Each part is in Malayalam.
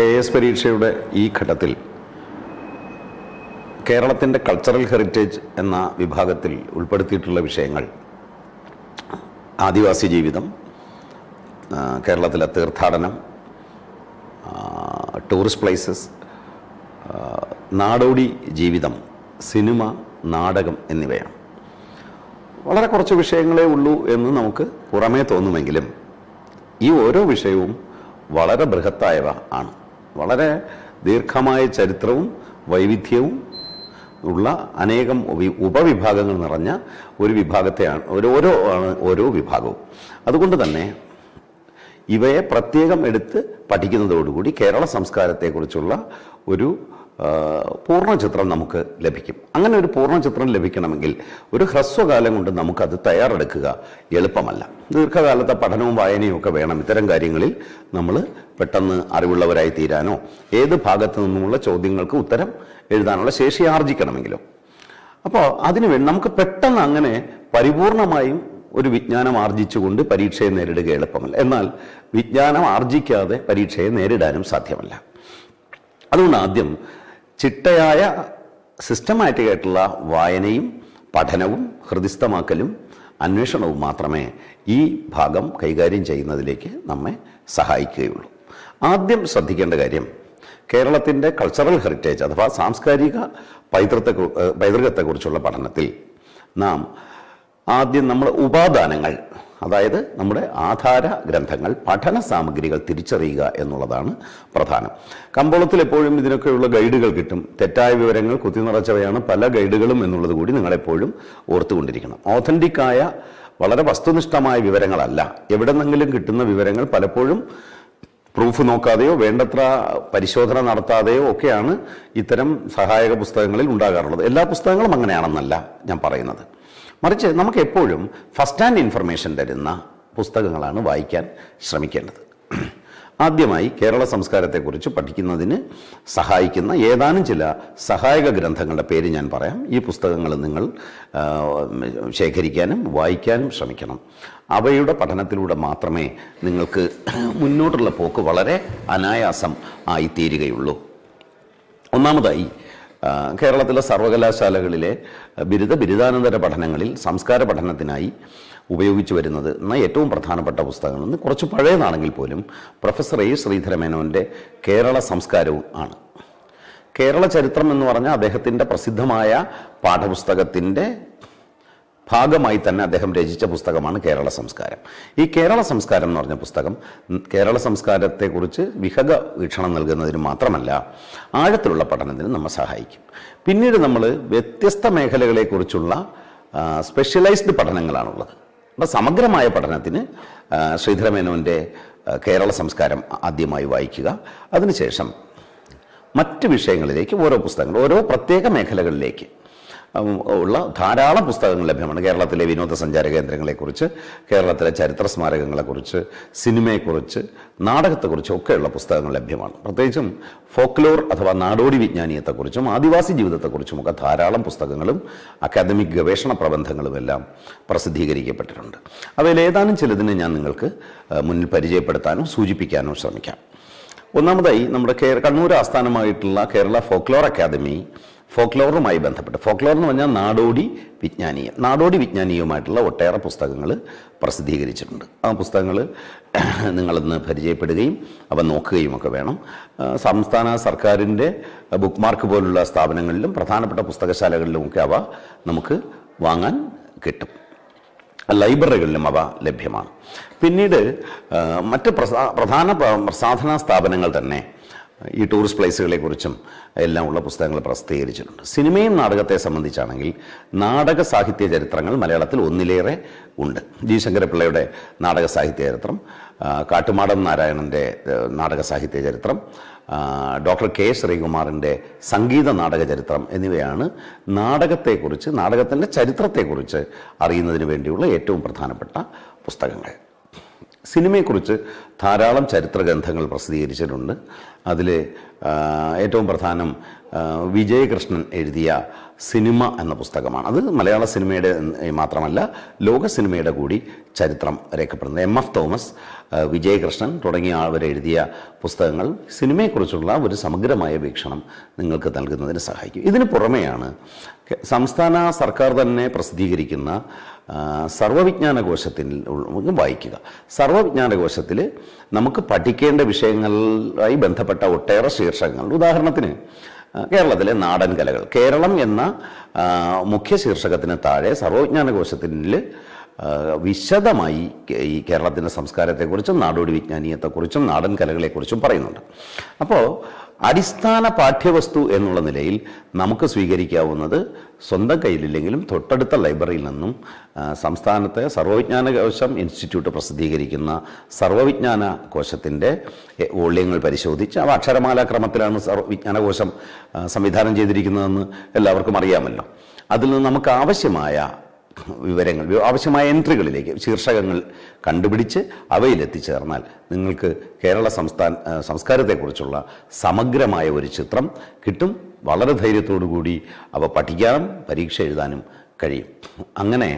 കെ എസ് പരീക്ഷയുടെ ഈ ഘട്ടത്തിൽ കേരളത്തിൻ്റെ കൾച്ചറൽ ഹെറിറ്റേജ് എന്ന വിഭാഗത്തിൽ ഉൾപ്പെടുത്തിയിട്ടുള്ള വിഷയങ്ങൾ ആദിവാസി ജീവിതം കേരളത്തിലെ തീർത്ഥാടനം ടൂറിസ്റ്റ് പ്ലേസസ് നാടോടി ജീവിതം സിനിമ നാടകം എന്നിവയാണ് വളരെ കുറച്ച് വിഷയങ്ങളേ ഉള്ളൂ എന്ന് നമുക്ക് പുറമേ തോന്നുമെങ്കിലും ഈ ഓരോ വിഷയവും വളരെ ബൃഹത്തായവ ആണ് വളരെ ദീർഘമായ ചരിത്രവും വൈവിധ്യവും ഉള്ള അനേകം ഉപവിഭാഗങ്ങൾ നിറഞ്ഞ ഒരു വിഭാഗത്തെയാണ് ഒരു ഓരോ ഓരോ വിഭാഗവും അതുകൊണ്ട് തന്നെ ഇവയെ പ്രത്യേകം എടുത്ത് പഠിക്കുന്നതോടുകൂടി കേരള സംസ്കാരത്തെക്കുറിച്ചുള്ള ഒരു പൂർണ്ണ ചിത്രം നമുക്ക് ലഭിക്കും അങ്ങനെ ഒരു പൂർണ്ണ ചിത്രം ലഭിക്കണമെങ്കിൽ ഒരു ഹ്രസ്വകാലം കൊണ്ട് നമുക്കത് തയ്യാറെടുക്കുക എളുപ്പമല്ല ദീർഘകാലത്തെ പഠനവും വായനയും ഒക്കെ വേണം ഇത്തരം കാര്യങ്ങളിൽ നമ്മൾ പെട്ടെന്ന് അറിവുള്ളവരായി തീരാനോ ഏത് ഭാഗത്തു നിന്നുമുള്ള ചോദ്യങ്ങൾക്ക് ഉത്തരം എഴുതാനുള്ള ശേഷി ആർജിക്കണമെങ്കിലോ അപ്പോൾ വേണ്ടി നമുക്ക് പെട്ടെന്ന് അങ്ങനെ പരിപൂർണമായും ഒരു വിജ്ഞാനം ആർജിച്ചുകൊണ്ട് പരീക്ഷയെ നേരിടുക എളുപ്പമല്ല എന്നാൽ വിജ്ഞാനം ആർജിക്കാതെ പരീക്ഷയെ നേരിടാനും സാധ്യമല്ല അതുകൊണ്ട് ആദ്യം ചിട്ടയായ സിസ്റ്റമാറ്റിക്കായിട്ടുള്ള വായനയും പഠനവും ഹൃദിസ്ഥമാക്കലും അന്വേഷണവും മാത്രമേ ഈ ഭാഗം കൈകാര്യം ചെയ്യുന്നതിലേക്ക് നമ്മെ സഹായിക്കുകയുള്ളൂ ആദ്യം ശ്രദ്ധിക്കേണ്ട കാര്യം കേരളത്തിൻ്റെ കൾച്ചറൽ ഹെറിറ്റേജ് അഥവാ സാംസ്കാരിക പൈതൃത്തെ പൈതൃകത്തെക്കുറിച്ചുള്ള പഠനത്തിൽ നാം ആദ്യം നമ്മൾ ഉപാദാനങ്ങൾ അതായത് നമ്മുടെ ആധാര ഗ്രന്ഥങ്ങൾ പഠന സാമഗ്രികൾ തിരിച്ചറിയുക എന്നുള്ളതാണ് പ്രധാനം കമ്പോളത്തിൽ എപ്പോഴും ഇതിനൊക്കെയുള്ള ഗൈഡുകൾ കിട്ടും തെറ്റായ വിവരങ്ങൾ കുത്തിനിറച്ചവയാണ് പല ഗൈഡുകളും എന്നുള്ളത് കൂടി നിങ്ങളെപ്പോഴും ഓർത്തുകൊണ്ടിരിക്കണം ആയ വളരെ വസ്തുനിഷ്ഠമായ വിവരങ്ങളല്ല എവിടെ നിന്നെങ്കിലും കിട്ടുന്ന വിവരങ്ങൾ പലപ്പോഴും പ്രൂഫ് നോക്കാതെയോ വേണ്ടത്ര പരിശോധന നടത്താതെയോ ഒക്കെയാണ് ഇത്തരം സഹായക പുസ്തകങ്ങളിൽ ഉണ്ടാകാറുള്ളത് എല്ലാ പുസ്തകങ്ങളും അങ്ങനെയാണെന്നല്ല ഞാൻ പറയുന്നത് മറിച്ച് നമുക്ക് എപ്പോഴും ഫസ്റ്റ് ഹാൻഡ് ഇൻഫർമേഷൻ തരുന്ന പുസ്തകങ്ങളാണ് വായിക്കാൻ ശ്രമിക്കേണ്ടത് ആദ്യമായി കേരള സംസ്കാരത്തെക്കുറിച്ച് പഠിക്കുന്നതിന് സഹായിക്കുന്ന ഏതാനും ചില സഹായക ഗ്രന്ഥങ്ങളുടെ പേര് ഞാൻ പറയാം ഈ പുസ്തകങ്ങൾ നിങ്ങൾ ശേഖരിക്കാനും വായിക്കാനും ശ്രമിക്കണം അവയുടെ പഠനത്തിലൂടെ മാത്രമേ നിങ്ങൾക്ക് മുന്നോട്ടുള്ള പോക്ക് വളരെ അനായാസം ആയിത്തീരുകയുള്ളൂ ഒന്നാമതായി കേരളത്തിലെ സർവകലാശാലകളിലെ ബിരുദ ബിരുദാനന്തര പഠനങ്ങളിൽ സംസ്കാര പഠനത്തിനായി ഉപയോഗിച്ചു വരുന്നത് എന്ന ഏറ്റവും പ്രധാനപ്പെട്ട പുസ്തകങ്ങൾ കുറച്ച് പഴയതാണെങ്കിൽ പോലും പ്രൊഫസർ എ മേനോൻ്റെ കേരള സംസ്കാരവും ആണ് കേരള ചരിത്രം എന്ന് പറഞ്ഞാൽ അദ്ദേഹത്തിൻ്റെ പ്രസിദ്ധമായ പാഠപുസ്തകത്തിൻ്റെ ഭാഗമായി തന്നെ അദ്ദേഹം രചിച്ച പുസ്തകമാണ് കേരള സംസ്കാരം ഈ കേരള സംസ്കാരം എന്ന് പറഞ്ഞ പുസ്തകം കേരള സംസ്കാരത്തെക്കുറിച്ച് വിഹക വീക്ഷണം നൽകുന്നതിന് മാത്രമല്ല ആഴത്തിലുള്ള പഠനത്തിന് നമ്മെ സഹായിക്കും പിന്നീട് നമ്മൾ വ്യത്യസ്ത മേഖലകളെക്കുറിച്ചുള്ള സ്പെഷ്യലൈസ്ഡ് പഠനങ്ങളാണുള്ളത് അപ്പോൾ സമഗ്രമായ പഠനത്തിന് ശ്രീധരമേനോൻ്റെ കേരള സംസ്കാരം ആദ്യമായി വായിക്കുക അതിനുശേഷം മറ്റ് വിഷയങ്ങളിലേക്ക് ഓരോ പുസ്തകങ്ങൾ ഓരോ പ്രത്യേക മേഖലകളിലേക്ക് ഉള്ള ധാരാളം പുസ്തകങ്ങൾ ലഭ്യമാണ് കേരളത്തിലെ വിനോദസഞ്ചാര കേന്ദ്രങ്ങളെക്കുറിച്ച് കേരളത്തിലെ ചരിത്ര സ്മാരകങ്ങളെക്കുറിച്ച് സിനിമയെക്കുറിച്ച് നാടകത്തെക്കുറിച്ചും ഒക്കെയുള്ള പുസ്തകങ്ങൾ ലഭ്യമാണ് പ്രത്യേകിച്ചും ഫോക്ലോർ അഥവാ നാടോടി വിജ്ഞാനീയത്തെക്കുറിച്ചും ആദിവാസി ജീവിതത്തെക്കുറിച്ചും ഒക്കെ ധാരാളം പുസ്തകങ്ങളും അക്കാദമിക് ഗവേഷണ പ്രബന്ധങ്ങളും എല്ലാം പ്രസിദ്ധീകരിക്കപ്പെട്ടിട്ടുണ്ട് അവയിൽ ഏതാനും ചിലതിനെ ഞാൻ നിങ്ങൾക്ക് മുന്നിൽ പരിചയപ്പെടുത്താനോ സൂചിപ്പിക്കാനോ ശ്രമിക്കാം ഒന്നാമതായി നമ്മുടെ കണ്ണൂർ ആസ്ഥാനമായിട്ടുള്ള കേരള ഫോക്ലോർ അക്കാദമി ഫോക്ലോറുമായി ബന്ധപ്പെട്ട് ഫോക്ലോർ എന്ന് പറഞ്ഞാൽ നാടോടി വിജ്ഞാനീയം നാടോടി വിജ്ഞാനീയവുമായിട്ടുള്ള ഒട്ടേറെ പുസ്തകങ്ങൾ പ്രസിദ്ധീകരിച്ചിട്ടുണ്ട് ആ പുസ്തകങ്ങൾ നിങ്ങളിന്ന് പരിചയപ്പെടുകയും അവ നോക്കുകയും ഒക്കെ വേണം സംസ്ഥാന സർക്കാരിൻ്റെ ബുക്ക് മാർക്ക് പോലുള്ള സ്ഥാപനങ്ങളിലും പ്രധാനപ്പെട്ട പുസ്തകശാലകളിലുമൊക്കെ അവ നമുക്ക് വാങ്ങാൻ കിട്ടും ലൈബ്രറികളിലും അവ ലഭ്യമാണ് പിന്നീട് മറ്റ് പ്രധാന സാധനാ സ്ഥാപനങ്ങൾ തന്നെ ഈ ടൂറിസ്റ്റ് പ്ലേസുകളെക്കുറിച്ചും എല്ലാം ഉള്ള പുസ്തകങ്ങൾ പ്രസിദ്ധീകരിച്ചിട്ടുണ്ട് സിനിമയും നാടകത്തെ സംബന്ധിച്ചാണെങ്കിൽ നാടക സാഹിത്യ ചരിത്രങ്ങൾ മലയാളത്തിൽ ഒന്നിലേറെ ഉണ്ട് ജി ശങ്കരപിള്ളയുടെ നാടക സാഹിത്യ ചരിത്രം കാട്ടുമാടൻ നാരായണൻ്റെ നാടക സാഹിത്യ ചരിത്രം ഡോക്ടർ കെ ശ്രീകുമാറിൻ്റെ സംഗീത നാടക ചരിത്രം എന്നിവയാണ് നാടകത്തെക്കുറിച്ച് നാടകത്തിൻ്റെ ചരിത്രത്തെക്കുറിച്ച് അറിയുന്നതിന് വേണ്ടിയുള്ള ഏറ്റവും പ്രധാനപ്പെട്ട പുസ്തകങ്ങൾ സിനിമയെക്കുറിച്ച് ധാരാളം ചരിത്ര ഗ്രന്ഥങ്ങൾ പ്രസിദ്ധീകരിച്ചിട്ടുണ്ട് അതിൽ ഏറ്റവും പ്രധാനം വിജയകൃഷ്ണൻ എഴുതിയ സിനിമ എന്ന പുസ്തകമാണ് അത് മലയാള സിനിമയുടെ മാത്രമല്ല ലോക സിനിമയുടെ കൂടി ചരിത്രം രേഖപ്പെടുന്നത് എം എഫ് തോമസ് വിജയകൃഷ്ണൻ തുടങ്ങിയ ആൾവർ എഴുതിയ പുസ്തകങ്ങൾ സിനിമയെക്കുറിച്ചുള്ള ഒരു സമഗ്രമായ വീക്ഷണം നിങ്ങൾക്ക് നൽകുന്നതിന് സഹായിക്കും ഇതിന് പുറമെയാണ് സംസ്ഥാന സർക്കാർ തന്നെ പ്രസിദ്ധീകരിക്കുന്ന സർവവിജ്ഞാനകോശത്തിൽ വായിക്കുക സർവവിജ്ഞാനകോശത്തിൽ നമുക്ക് പഠിക്കേണ്ട വിഷയങ്ങളുമായി ബന്ധപ്പെട്ട ഒട്ടേറെ ശീർഷകങ്ങൾ ഉദാഹരണത്തിന് കേരളത്തിലെ നാടൻ കലകൾ കേരളം എന്ന മുഖ്യ ശീർഷകത്തിന് താഴെ സർവജ്ഞാനകോശത്തിൽ വിശദമായി ഈ കേരളത്തിൻ്റെ സംസ്കാരത്തെക്കുറിച്ചും നാടോടി വിജ്ഞാനീയത്തെക്കുറിച്ചും നാടൻ കലകളെക്കുറിച്ചും പറയുന്നുണ്ട് അപ്പോൾ അടിസ്ഥാന പാഠ്യവസ്തു എന്നുള്ള നിലയിൽ നമുക്ക് സ്വീകരിക്കാവുന്നത് സ്വന്തം കയ്യിലില്ലെങ്കിലും തൊട്ടടുത്ത ലൈബ്രറിയിൽ നിന്നും സംസ്ഥാനത്തെ സർവവിജ്ഞാന കോശം ഇൻസ്റ്റിറ്റ്യൂട്ട് പ്രസിദ്ധീകരിക്കുന്ന സർവവിജ്ഞാന കോശത്തിൻ്റെ വോള്യങ്ങൾ പരിശോധിച്ച് അവ അക്ഷരമാല ക്രമത്തിലാണ് സർവവിജ്ഞാന കോശം സംവിധാനം ചെയ്തിരിക്കുന്നതെന്ന് എല്ലാവർക്കും അറിയാമല്ലോ അതിൽ നിന്ന് നമുക്ക് ആവശ്യമായ വിവരങ്ങൾ ആവശ്യമായ എൻട്രികളിലേക്ക് ശീർഷകങ്ങൾ കണ്ടുപിടിച്ച് അവയിലെത്തിച്ചേർന്നാൽ നിങ്ങൾക്ക് കേരള സംസ്ഥാന സംസ്കാരത്തെക്കുറിച്ചുള്ള സമഗ്രമായ ഒരു ചിത്രം കിട്ടും വളരെ ധൈര്യത്തോടു കൂടി അവ പഠിക്കാനും പരീക്ഷ എഴുതാനും കഴിയും അങ്ങനെ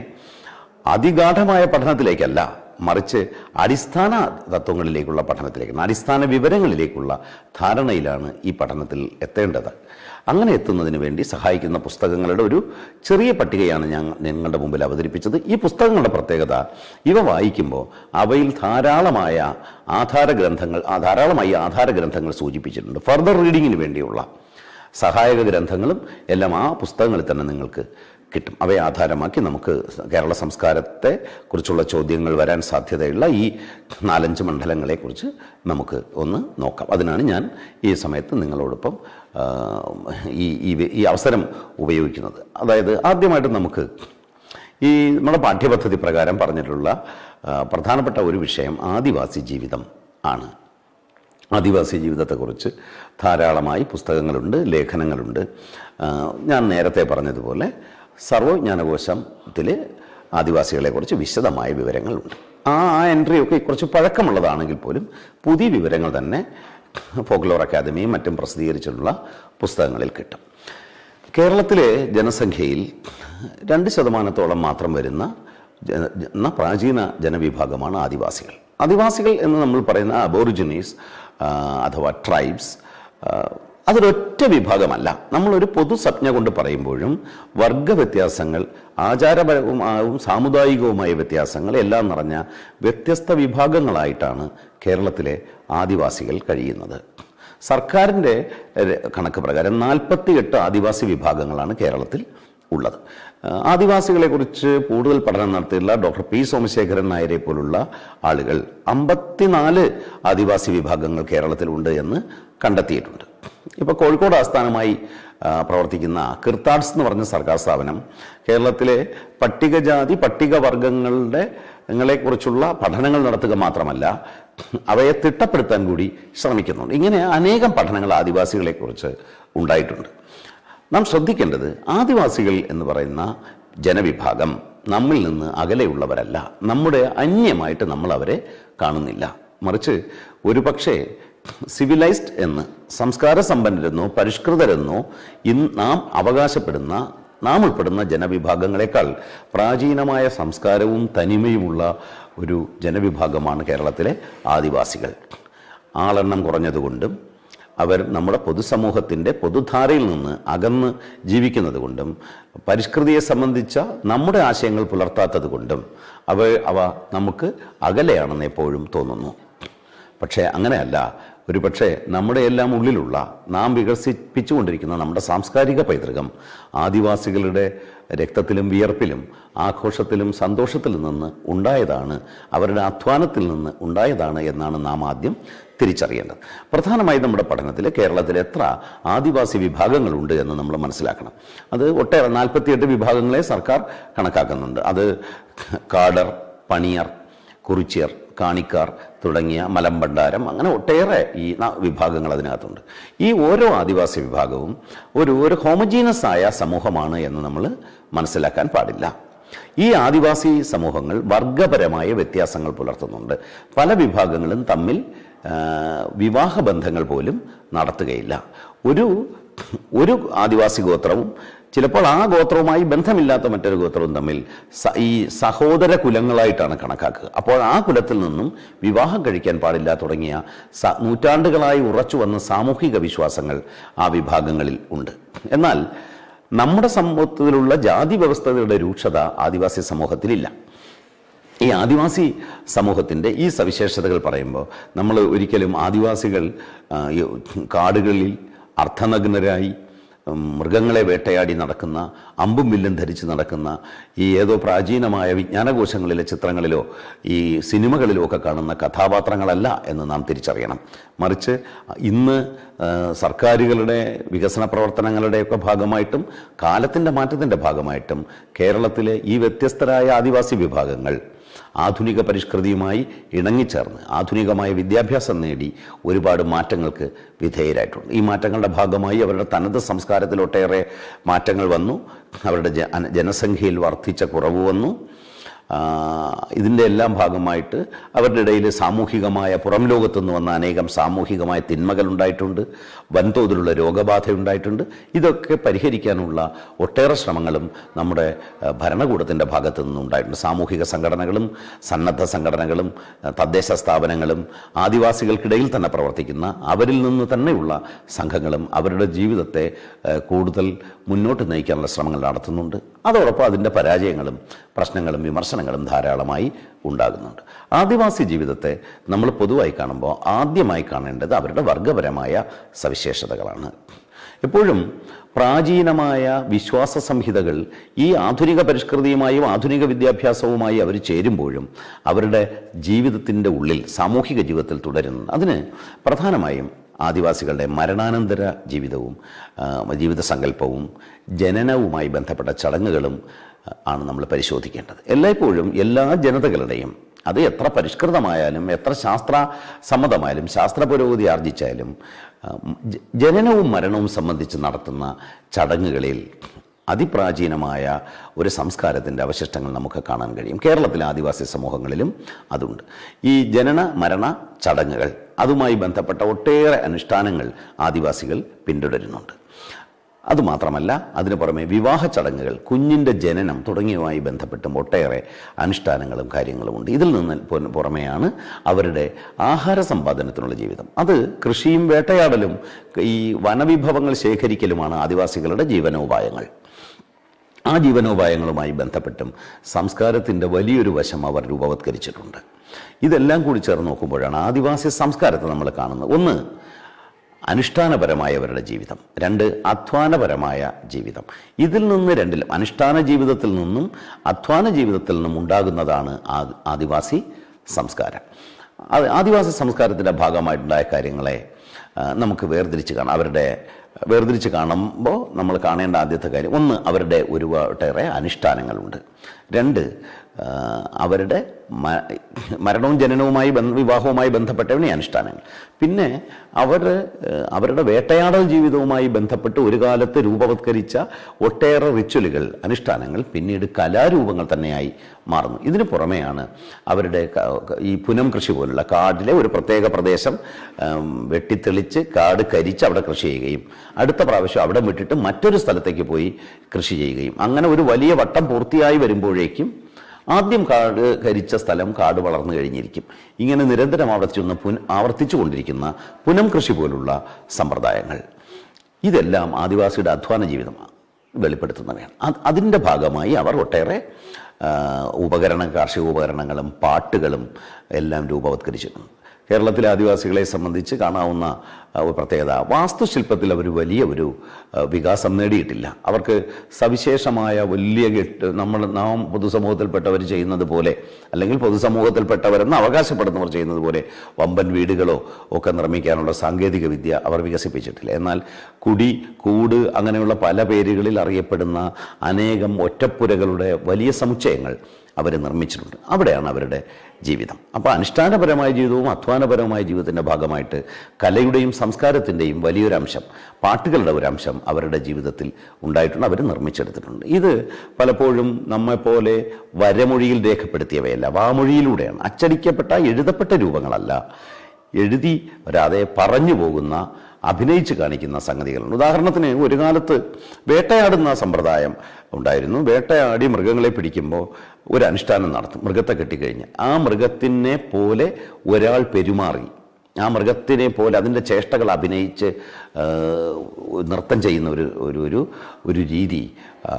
അതിഗാഠമായ പഠനത്തിലേക്കല്ല മറിച്ച് അടിസ്ഥാന തത്വങ്ങളിലേക്കുള്ള പഠനത്തിലേക്കാണ് അടിസ്ഥാന വിവരങ്ങളിലേക്കുള്ള ധാരണയിലാണ് ഈ പഠനത്തിൽ എത്തേണ്ടത് അങ്ങനെ എത്തുന്നതിന് വേണ്ടി സഹായിക്കുന്ന പുസ്തകങ്ങളുടെ ഒരു ചെറിയ പട്ടികയാണ് ഞങ്ങൾ നിങ്ങളുടെ മുമ്പിൽ അവതരിപ്പിച്ചത് ഈ പുസ്തകങ്ങളുടെ പ്രത്യേകത ഇവ വായിക്കുമ്പോൾ അവയിൽ ധാരാളമായ ആധാര ഗ്രന്ഥങ്ങൾ ധാരാളമായി ആധാര ഗ്രന്ഥങ്ങൾ സൂചിപ്പിച്ചിട്ടുണ്ട് ഫർദർ റീഡിങ്ങിന് വേണ്ടിയുള്ള സഹായക ഗ്രന്ഥങ്ങളും എല്ലാം ആ പുസ്തകങ്ങളിൽ തന്നെ നിങ്ങൾക്ക് കിട്ടും അവയെ ആധാരമാക്കി നമുക്ക് കേരള സംസ്കാരത്തെ കുറിച്ചുള്ള ചോദ്യങ്ങൾ വരാൻ സാധ്യതയുള്ള ഈ നാലഞ്ച് മണ്ഡലങ്ങളെക്കുറിച്ച് നമുക്ക് ഒന്ന് നോക്കാം അതിനാണ് ഞാൻ ഈ സമയത്ത് നിങ്ങളോടൊപ്പം ഈ ഈ അവസരം ഉപയോഗിക്കുന്നത് അതായത് ആദ്യമായിട്ട് നമുക്ക് ഈ നമ്മുടെ പാഠ്യപദ്ധതി പ്രകാരം പറഞ്ഞിട്ടുള്ള പ്രധാനപ്പെട്ട ഒരു വിഷയം ആദിവാസി ജീവിതം ആണ് ആദിവാസി ജീവിതത്തെക്കുറിച്ച് ധാരാളമായി പുസ്തകങ്ങളുണ്ട് ലേഖനങ്ങളുണ്ട് ഞാൻ നേരത്തെ പറഞ്ഞതുപോലെ സർവജ്ഞാനകോശത്തിൽ ആദിവാസികളെക്കുറിച്ച് വിശദമായ വിവരങ്ങളുണ്ട് ആ ആ എൻട്രിയൊക്കെ കുറച്ച് പഴക്കമുള്ളതാണെങ്കിൽ പോലും പുതിയ വിവരങ്ങൾ തന്നെ ഫോക്ലോർ അക്കാദമിയും മറ്റും പ്രസിദ്ധീകരിച്ചിട്ടുള്ള പുസ്തകങ്ങളിൽ കിട്ടും കേരളത്തിലെ ജനസംഖ്യയിൽ രണ്ട് ശതമാനത്തോളം മാത്രം വരുന്ന എന്ന പ്രാചീന ജനവിഭാഗമാണ് ആദിവാസികൾ ആദിവാസികൾ എന്ന് നമ്മൾ പറയുന്ന അബോറിജിനീസ് അഥവാ ട്രൈബ്സ് അതൊരൊറ്റ വിഭാഗമല്ല നമ്മളൊരു പൊതു കൊണ്ട് പറയുമ്പോഴും വർഗ വ്യത്യാസങ്ങൾ ആചാരപരവുമാവും സാമുദായികവുമായ വ്യത്യാസങ്ങൾ എല്ലാം നിറഞ്ഞ വ്യത്യസ്ത വിഭാഗങ്ങളായിട്ടാണ് കേരളത്തിലെ ആദിവാസികൾ കഴിയുന്നത് സർക്കാരിൻ്റെ കണക്ക് പ്രകാരം നാൽപ്പത്തിയെട്ട് ആദിവാസി വിഭാഗങ്ങളാണ് കേരളത്തിൽ ഉള്ളത് ആദിവാസികളെക്കുറിച്ച് കൂടുതൽ പഠനം നടത്തിയിട്ടുള്ള ഡോക്ടർ പി സോമശേഖരൻ നായരെ പോലുള്ള ആളുകൾ അമ്പത്തിനാല് ആദിവാസി വിഭാഗങ്ങൾ കേരളത്തിലുണ്ട് എന്ന് കണ്ടെത്തിയിട്ടുണ്ട് ഇപ്പോൾ കോഴിക്കോട് ആസ്ഥാനമായി പ്രവർത്തിക്കുന്ന കിർത്താഡ്സ് എന്ന് പറഞ്ഞ സർക്കാർ സ്ഥാപനം കേരളത്തിലെ പട്ടികജാതി പട്ടികവർഗങ്ങളുടെ ങ്ങളെക്കുറിച്ചുള്ള പഠനങ്ങൾ നടത്തുക മാത്രമല്ല അവയെ തിട്ടപ്പെടുത്താൻ കൂടി ശ്രമിക്കുന്നുണ്ട് ഇങ്ങനെ അനേകം പഠനങ്ങൾ ആദിവാസികളെക്കുറിച്ച് ഉണ്ടായിട്ടുണ്ട് നാം ശ്രദ്ധിക്കേണ്ടത് ആദിവാസികൾ എന്ന് പറയുന്ന ജനവിഭാഗം നമ്മിൽ നിന്ന് അകലെയുള്ളവരല്ല നമ്മുടെ അന്യമായിട്ട് നമ്മൾ അവരെ കാണുന്നില്ല മറിച്ച് ഒരുപക്ഷേ സിവിലൈസ്ഡ് എന്ന് സംസ്കാര സമ്പന്നരെന്നോ പരിഷ്കൃതരെന്നോ ഇന്ന് നാം അവകാശപ്പെടുന്ന നാം ഉൾപ്പെടുന്ന ജനവിഭാഗങ്ങളെക്കാൾ പ്രാചീനമായ സംസ്കാരവും തനിമയുമുള്ള ഒരു ജനവിഭാഗമാണ് കേരളത്തിലെ ആദിവാസികൾ ആളെണ്ണം കുറഞ്ഞതുകൊണ്ടും അവർ നമ്മുടെ പൊതുസമൂഹത്തിൻ്റെ പൊതുധാരയിൽ നിന്ന് അകന്ന് ജീവിക്കുന്നത് കൊണ്ടും പരിഷ്കൃതിയെ സംബന്ധിച്ച നമ്മുടെ ആശയങ്ങൾ പുലർത്താത്തത് കൊണ്ടും അവ അവ നമുക്ക് അകലെയാണെന്ന് എപ്പോഴും തോന്നുന്നു പക്ഷേ അങ്ങനെയല്ല ഒരു പക്ഷേ നമ്മുടെ എല്ലാം ഉള്ളിലുള്ള നാം വികസിപ്പിച്ചുകൊണ്ടിരിക്കുന്ന നമ്മുടെ സാംസ്കാരിക പൈതൃകം ആദിവാസികളുടെ രക്തത്തിലും വിയർപ്പിലും ആഘോഷത്തിലും സന്തോഷത്തിലും നിന്ന് ഉണ്ടായതാണ് അവരുടെ അധ്വാനത്തിൽ നിന്ന് ഉണ്ടായതാണ് എന്നാണ് നാം ആദ്യം തിരിച്ചറിയേണ്ടത് പ്രധാനമായി നമ്മുടെ പഠനത്തിൽ കേരളത്തിൽ എത്ര ആദിവാസി വിഭാഗങ്ങളുണ്ട് എന്ന് നമ്മൾ മനസ്സിലാക്കണം അത് ഒട്ടേറെ നാൽപ്പത്തിയെട്ട് വിഭാഗങ്ങളെ സർക്കാർ കണക്കാക്കുന്നുണ്ട് അത് കാടർ പണിയർ കുറിച്യർ കാണിക്കാർ തുടങ്ങിയ മലമ്പണ്ടാരം അങ്ങനെ ഒട്ടേറെ ഈ വിഭാഗങ്ങൾ അതിനകത്തുണ്ട് ഈ ഓരോ ആദിവാസി വിഭാഗവും ഒരു ഒരു ഹോമജീനസ് ആയ സമൂഹമാണ് എന്ന് നമ്മൾ മനസ്സിലാക്കാൻ പാടില്ല ഈ ആദിവാസി സമൂഹങ്ങൾ വർഗപരമായ വ്യത്യാസങ്ങൾ പുലർത്തുന്നുണ്ട് പല വിഭാഗങ്ങളും തമ്മിൽ വിവാഹ ബന്ധങ്ങൾ പോലും നടത്തുകയില്ല ഒരു ഒരു ആദിവാസി ഗോത്രവും ചിലപ്പോൾ ആ ഗോത്രവുമായി ബന്ധമില്ലാത്ത മറ്റൊരു ഗോത്രവും തമ്മിൽ ഈ സഹോദര കുലങ്ങളായിട്ടാണ് കണക്കാക്കുക അപ്പോൾ ആ കുലത്തിൽ നിന്നും വിവാഹം കഴിക്കാൻ പാടില്ല തുടങ്ങിയ നൂറ്റാണ്ടുകളായി ഉറച്ചു വന്ന സാമൂഹിക വിശ്വാസങ്ങൾ ആ വിഭാഗങ്ങളിൽ ഉണ്ട് എന്നാൽ നമ്മുടെ സമൂഹത്തിലുള്ള ജാതി വ്യവസ്ഥകളുടെ രൂക്ഷത ആദിവാസി സമൂഹത്തിലില്ല ഈ ആദിവാസി സമൂഹത്തിൻ്റെ ഈ സവിശേഷതകൾ പറയുമ്പോൾ നമ്മൾ ഒരിക്കലും ആദിവാസികൾ കാടുകളിൽ അർത്ഥനഗ്നരായി മൃഗങ്ങളെ വേട്ടയാടി നടക്കുന്ന അമ്പും വില്ലും ധരിച്ച് നടക്കുന്ന ഈ ഏതോ പ്രാചീനമായ വിജ്ഞാനകോശങ്ങളിലെ ചിത്രങ്ങളിലോ ഈ സിനിമകളിലോ ഒക്കെ കാണുന്ന കഥാപാത്രങ്ങളല്ല എന്ന് നാം തിരിച്ചറിയണം മറിച്ച് ഇന്ന് സർക്കാരുകളുടെ വികസന പ്രവർത്തനങ്ങളുടെയൊക്കെ ഭാഗമായിട്ടും കാലത്തിൻ്റെ മാറ്റത്തിൻ്റെ ഭാഗമായിട്ടും കേരളത്തിലെ ഈ വ്യത്യസ്തരായ ആദിവാസി വിഭാഗങ്ങൾ ആധുനിക പരിഷ്കൃതിയുമായി ഇണങ്ങിച്ചേർന്ന് ആധുനികമായ വിദ്യാഭ്യാസം നേടി ഒരുപാട് മാറ്റങ്ങൾക്ക് വിധേയരായിട്ടുണ്ട് ഈ മാറ്റങ്ങളുടെ ഭാഗമായി അവരുടെ തനത് സംസ്കാരത്തിൽ ഒട്ടേറെ മാറ്റങ്ങൾ വന്നു അവരുടെ ജനസംഖ്യയിൽ വർദ്ധിച്ച കുറവ് വന്നു ഇതിൻ്റെ എല്ലാം ഭാഗമായിട്ട് അവരുടെ ഇടയിൽ സാമൂഹികമായ പുറം ലോകത്തു നിന്ന് വന്ന അനേകം സാമൂഹികമായ തിന്മകൾ ഉണ്ടായിട്ടുണ്ട് വൻതോതിലുള്ള രോഗബാധ ഉണ്ടായിട്ടുണ്ട് ഇതൊക്കെ പരിഹരിക്കാനുള്ള ഒട്ടേറെ ശ്രമങ്ങളും നമ്മുടെ ഭരണകൂടത്തിൻ്റെ ഭാഗത്തു നിന്നുണ്ടായിട്ടുണ്ട് സാമൂഹിക സംഘടനകളും സന്നദ്ധ സംഘടനകളും തദ്ദേശ സ്ഥാപനങ്ങളും ആദിവാസികൾക്കിടയിൽ തന്നെ പ്രവർത്തിക്കുന്ന അവരിൽ നിന്ന് തന്നെയുള്ള സംഘങ്ങളും അവരുടെ ജീവിതത്തെ കൂടുതൽ മുന്നോട്ട് നയിക്കാനുള്ള ശ്രമങ്ങൾ നടത്തുന്നുണ്ട് അതോടൊപ്പം അതിൻ്റെ പരാജയങ്ങളും പ്രശ്നങ്ങളും വിമർശനങ്ങളും പ്രസ്ഥാനങ്ങളും ധാരാളമായി ഉണ്ടാകുന്നുണ്ട് ആദിവാസി ജീവിതത്തെ നമ്മൾ പൊതുവായി കാണുമ്പോൾ ആദ്യമായി കാണേണ്ടത് അവരുടെ വർഗപരമായ സവിശേഷതകളാണ് എപ്പോഴും പ്രാചീനമായ വിശ്വാസ സംഹിതകൾ ഈ ആധുനിക പരിഷ്കൃതിയുമായും ആധുനിക വിദ്യാഭ്യാസവുമായി അവർ ചേരുമ്പോഴും അവരുടെ ജീവിതത്തിൻ്റെ ഉള്ളിൽ സാമൂഹിക ജീവിതത്തിൽ തുടരുന്നു അതിന് പ്രധാനമായും ആദിവാസികളുടെ മരണാനന്തര ജീവിതവും ജീവിത സങ്കല്പവും ജനനവുമായി ബന്ധപ്പെട്ട ചടങ്ങുകളും ആണ് നമ്മൾ പരിശോധിക്കേണ്ടത് എല്ലായ്പ്പോഴും എല്ലാ ജനതകളുടെയും അത് എത്ര പരിഷ്കൃതമായാലും എത്ര ശാസ്ത്ര സമ്മതമായാലും ശാസ്ത്ര പുരോഗതി ആർജിച്ചാലും ജനനവും മരണവും സംബന്ധിച്ച് നടത്തുന്ന ചടങ്ങുകളിൽ അതിപ്രാചീനമായ ഒരു സംസ്കാരത്തിൻ്റെ അവശിഷ്ടങ്ങൾ നമുക്ക് കാണാൻ കഴിയും കേരളത്തിലെ ആദിവാസി സമൂഹങ്ങളിലും അതുണ്ട് ഈ ജനന മരണ ചടങ്ങുകൾ അതുമായി ബന്ധപ്പെട്ട ഒട്ടേറെ അനുഷ്ഠാനങ്ങൾ ആദിവാസികൾ പിന്തുടരുന്നുണ്ട് അതുമാത്രമല്ല അതിനു പുറമെ വിവാഹ ചടങ്ങുകൾ കുഞ്ഞിൻ്റെ ജനനം തുടങ്ങിയവുമായി ബന്ധപ്പെട്ടും ഒട്ടേറെ അനുഷ്ഠാനങ്ങളും കാര്യങ്ങളും ഉണ്ട് ഇതിൽ നിന്ന് പുറമെയാണ് അവരുടെ ആഹാര സമ്പാദനത്തിനുള്ള ജീവിതം അത് കൃഷിയും വേട്ടയാടലും ഈ വനവിഭവങ്ങൾ ശേഖരിക്കലുമാണ് ആദിവാസികളുടെ ജീവനോപായങ്ങൾ ആ ജീവനോപായങ്ങളുമായി ബന്ധപ്പെട്ടും സംസ്കാരത്തിൻ്റെ വലിയൊരു വശം അവർ രൂപവത്കരിച്ചിട്ടുണ്ട് ഇതെല്ലാം കൂടി ചേർന്ന് നോക്കുമ്പോഴാണ് ആദിവാസി സംസ്കാരത്തെ നമ്മൾ കാണുന്നത് ഒന്ന് അനുഷ്ഠാനപരമായവരുടെ ജീവിതം രണ്ട് അധ്വാനപരമായ ജീവിതം ഇതിൽ നിന്ന് രണ്ടിലും അനുഷ്ഠാന ജീവിതത്തിൽ നിന്നും അധ്വാന ജീവിതത്തിൽ നിന്നും ഉണ്ടാകുന്നതാണ് ആദിവാസി സംസ്കാരം ആദിവാസി സംസ്കാരത്തിൻ്റെ ഭാഗമായിട്ടുണ്ടായ കാര്യങ്ങളെ നമുക്ക് വേർതിരിച്ച് കാണാം അവരുടെ വേർതിരിച്ച് കാണുമ്പോൾ നമ്മൾ കാണേണ്ട ആദ്യത്തെ കാര്യം ഒന്ന് അവരുടെ ഒരുപാട് അനുഷ്ഠാനങ്ങളുണ്ട് രണ്ട് അവരുടെ മരണവും ജനനവുമായി വിവാഹവുമായി ബന്ധപ്പെട്ടവനെ അനുഷ്ഠാനങ്ങൾ പിന്നെ അവർ അവരുടെ വേട്ടയാടൽ ജീവിതവുമായി ബന്ധപ്പെട്ട് ഒരു കാലത്ത് രൂപവത്കരിച്ച ഒട്ടേറെ റിച്വലുകൾ അനുഷ്ഠാനങ്ങൾ പിന്നീട് കലാരൂപങ്ങൾ തന്നെയായി മാറുന്നു ഇതിനു പുറമെയാണ് അവരുടെ ഈ പുനം കൃഷി പോലുള്ള കാടിലെ ഒരു പ്രത്യേക പ്രദേശം വെട്ടിത്തെളിച്ച് കാട് കരിച്ച് അവിടെ കൃഷി ചെയ്യുകയും അടുത്ത പ്രാവശ്യം അവിടെ വിട്ടിട്ട് മറ്റൊരു സ്ഥലത്തേക്ക് പോയി കൃഷി ചെയ്യുകയും അങ്ങനെ ഒരു വലിയ വട്ടം പൂർത്തിയായി വരുമ്പോഴേക്കും ആദ്യം കാട് കരിച്ച സ്ഥലം കാട് വളർന്നു കഴിഞ്ഞിരിക്കും ഇങ്ങനെ നിരന്തരം ആവർത്തിച്ചു ചെന്ന് പുൻ ആവർത്തിച്ചു കൊണ്ടിരിക്കുന്ന പുനം കൃഷി പോലുള്ള സമ്പ്രദായങ്ങൾ ഇതെല്ലാം ആദിവാസിയുടെ അധ്വാന ജീവിതമാണ് വെളിപ്പെടുത്തുന്നവയാണ് അതിൻ്റെ ഭാഗമായി അവർ ഒട്ടേറെ ഉപകരണ കാർഷിക ഉപകരണങ്ങളും പാട്ടുകളും എല്ലാം രൂപവത്കരിച്ചിട്ടുണ്ട് കേരളത്തിലെ ആദിവാസികളെ സംബന്ധിച്ച് കാണാവുന്ന ഒരു പ്രത്യേകത വാസ്തുശില്പത്തിൽ അവർ വലിയ ഒരു വികാസം നേടിയിട്ടില്ല അവർക്ക് സവിശേഷമായ വലിയ കെട്ട് നമ്മൾ നാം പൊതുസമൂഹത്തിൽപ്പെട്ടവർ ചെയ്യുന്നത് പോലെ അല്ലെങ്കിൽ പൊതുസമൂഹത്തിൽപ്പെട്ടവരെന്ന് അവകാശപ്പെടുന്നവർ ചെയ്യുന്നത് പോലെ വമ്പൻ വീടുകളോ ഒക്കെ നിർമ്മിക്കാനുള്ള സാങ്കേതിക വിദ്യ അവർ വികസിപ്പിച്ചിട്ടില്ല എന്നാൽ കുടി കൂട് അങ്ങനെയുള്ള പല പേരുകളിൽ അറിയപ്പെടുന്ന അനേകം ഒറ്റപ്പുരകളുടെ വലിയ സമുച്ചയങ്ങൾ അവർ നിർമ്മിച്ചിട്ടുണ്ട് അവിടെയാണ് അവരുടെ ജീവിതം അപ്പോൾ അനുഷ്ഠാനപരമായ ജീവിതവും അധ്വാനപരമായ ജീവിതത്തിൻ്റെ ഭാഗമായിട്ട് കലയുടെയും സംസ്കാരത്തിൻ്റെയും വലിയൊരു അംശം പാട്ടുകളുടെ ഒരു അംശം അവരുടെ ജീവിതത്തിൽ ഉണ്ടായിട്ടുണ്ട് അവർ നിർമ്മിച്ചെടുത്തിട്ടുണ്ട് ഇത് പലപ്പോഴും നമ്മെപ്പോലെ വരമൊഴിയിൽ രേഖപ്പെടുത്തിയവയല്ല വാമൊഴിയിലൂടെയാണ് അച്ചടിക്കപ്പെട്ട എഴുതപ്പെട്ട രൂപങ്ങളല്ല എഴുതി വരാതെ പറഞ്ഞു പോകുന്ന അഭിനയിച്ച് കാണിക്കുന്ന സംഗതികളുണ്ട് ഉദാഹരണത്തിന് ഒരു കാലത്ത് വേട്ടയാടുന്ന സമ്പ്രദായം ഉണ്ടായിരുന്നു വേട്ടയാടി മൃഗങ്ങളെ പിടിക്കുമ്പോൾ ഒരു അനുഷ്ഠാനം നടത്തും മൃഗത്തെ കെട്ടിക്കഴിഞ്ഞ് ആ മൃഗത്തിനെ പോലെ ഒരാൾ പെരുമാറി ആ മൃഗത്തിനെ പോലെ അതിൻ്റെ ചേഷ്ടകൾ അഭിനയിച്ച് നൃത്തം ചെയ്യുന്ന ഒരു ഒരു ഒരു ഒരു രീതി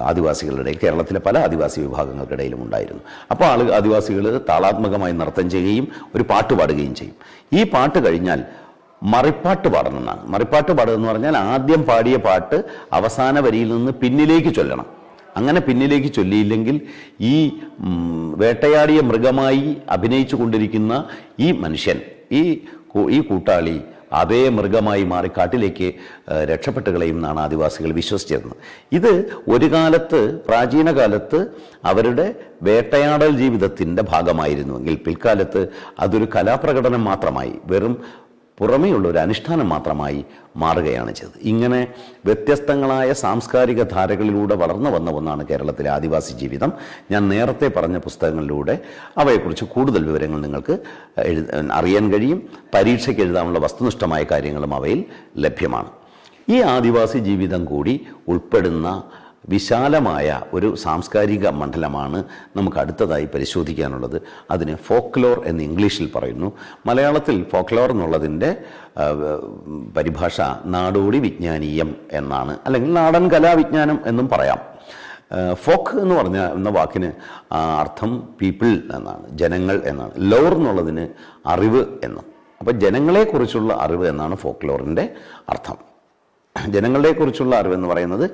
ആദിവാസികളുടെ കേരളത്തിലെ പല ആദിവാസി വിഭാഗങ്ങൾക്കിടയിലും ഉണ്ടായിരുന്നു അപ്പോൾ ആൾ ആദിവാസികൾ താളാത്മകമായി നൃത്തം ചെയ്യുകയും ഒരു പാട്ട് പാടുകയും ചെയ്യും ഈ പാട്ട് കഴിഞ്ഞാൽ മറിപ്പാട്ട് പാടണമെന്നാണ് മറിപ്പാട്ട് പാടുക എന്ന് പറഞ്ഞാൽ ആദ്യം പാടിയ പാട്ട് അവസാന വരിയിൽ നിന്ന് പിന്നിലേക്ക് ചൊല്ലണം അങ്ങനെ പിന്നിലേക്ക് ചൊല്ലിയില്ലെങ്കിൽ ഈ വേട്ടയാടിയ മൃഗമായി അഭിനയിച്ചു കൊണ്ടിരിക്കുന്ന ഈ മനുഷ്യൻ ഈ ഈ കൂട്ടാളി അതേ മൃഗമായി മാറി കാട്ടിലേക്ക് രക്ഷപ്പെട്ട് കളയുമെന്നാണ് ആദിവാസികൾ വിശ്വസിച്ചിരുന്നത് ഇത് ഒരു കാലത്ത് പ്രാചീന കാലത്ത് അവരുടെ വേട്ടയാടൽ ജീവിതത്തിൻ്റെ ഭാഗമായിരുന്നുവെങ്കിൽ പിൽക്കാലത്ത് അതൊരു കലാപ്രകടനം മാത്രമായി വെറും പുറമേയുള്ള ഒരു അനുഷ്ഠാനം മാത്രമായി മാറുകയാണ് ചെയ്തത് ഇങ്ങനെ വ്യത്യസ്തങ്ങളായ സാംസ്കാരിക ധാരകളിലൂടെ വളർന്നു വന്ന ഒന്നാണ് കേരളത്തിലെ ആദിവാസി ജീവിതം ഞാൻ നേരത്തെ പറഞ്ഞ പുസ്തകങ്ങളിലൂടെ അവയെക്കുറിച്ച് കൂടുതൽ വിവരങ്ങൾ നിങ്ങൾക്ക് അറിയാൻ കഴിയും പരീക്ഷയ്ക്ക് എഴുതാനുള്ള വസ്തുനിഷ്ഠമായ കാര്യങ്ങളും അവയിൽ ലഭ്യമാണ് ഈ ആദിവാസി ജീവിതം കൂടി ഉൾപ്പെടുന്ന വിശാലമായ ഒരു സാംസ്കാരിക മണ്ഡലമാണ് നമുക്ക് അടുത്തതായി പരിശോധിക്കാനുള്ളത് അതിന് ഫോക്ലോർ എന്ന് ഇംഗ്ലീഷിൽ പറയുന്നു മലയാളത്തിൽ ഫോക്ലോർ എന്നുള്ളതിൻ്റെ പരിഭാഷ നാടോടി വിജ്ഞാനീയം എന്നാണ് അല്ലെങ്കിൽ നാടൻ കലാവിജ്ഞാനം എന്നും പറയാം ഫോക്ക് എന്ന് പറഞ്ഞ എന്ന വാക്കിന് അർത്ഥം പീപ്പിൾ എന്നാണ് ജനങ്ങൾ എന്നാണ് ലോർ എന്നുള്ളതിന് അറിവ് എന്നും അപ്പോൾ ജനങ്ങളെക്കുറിച്ചുള്ള അറിവ് എന്നാണ് ഫോക്ലോറിൻ്റെ അർത്ഥം ജനങ്ങളെക്കുറിച്ചുള്ള അറിവെന്ന് പറയുന്നത്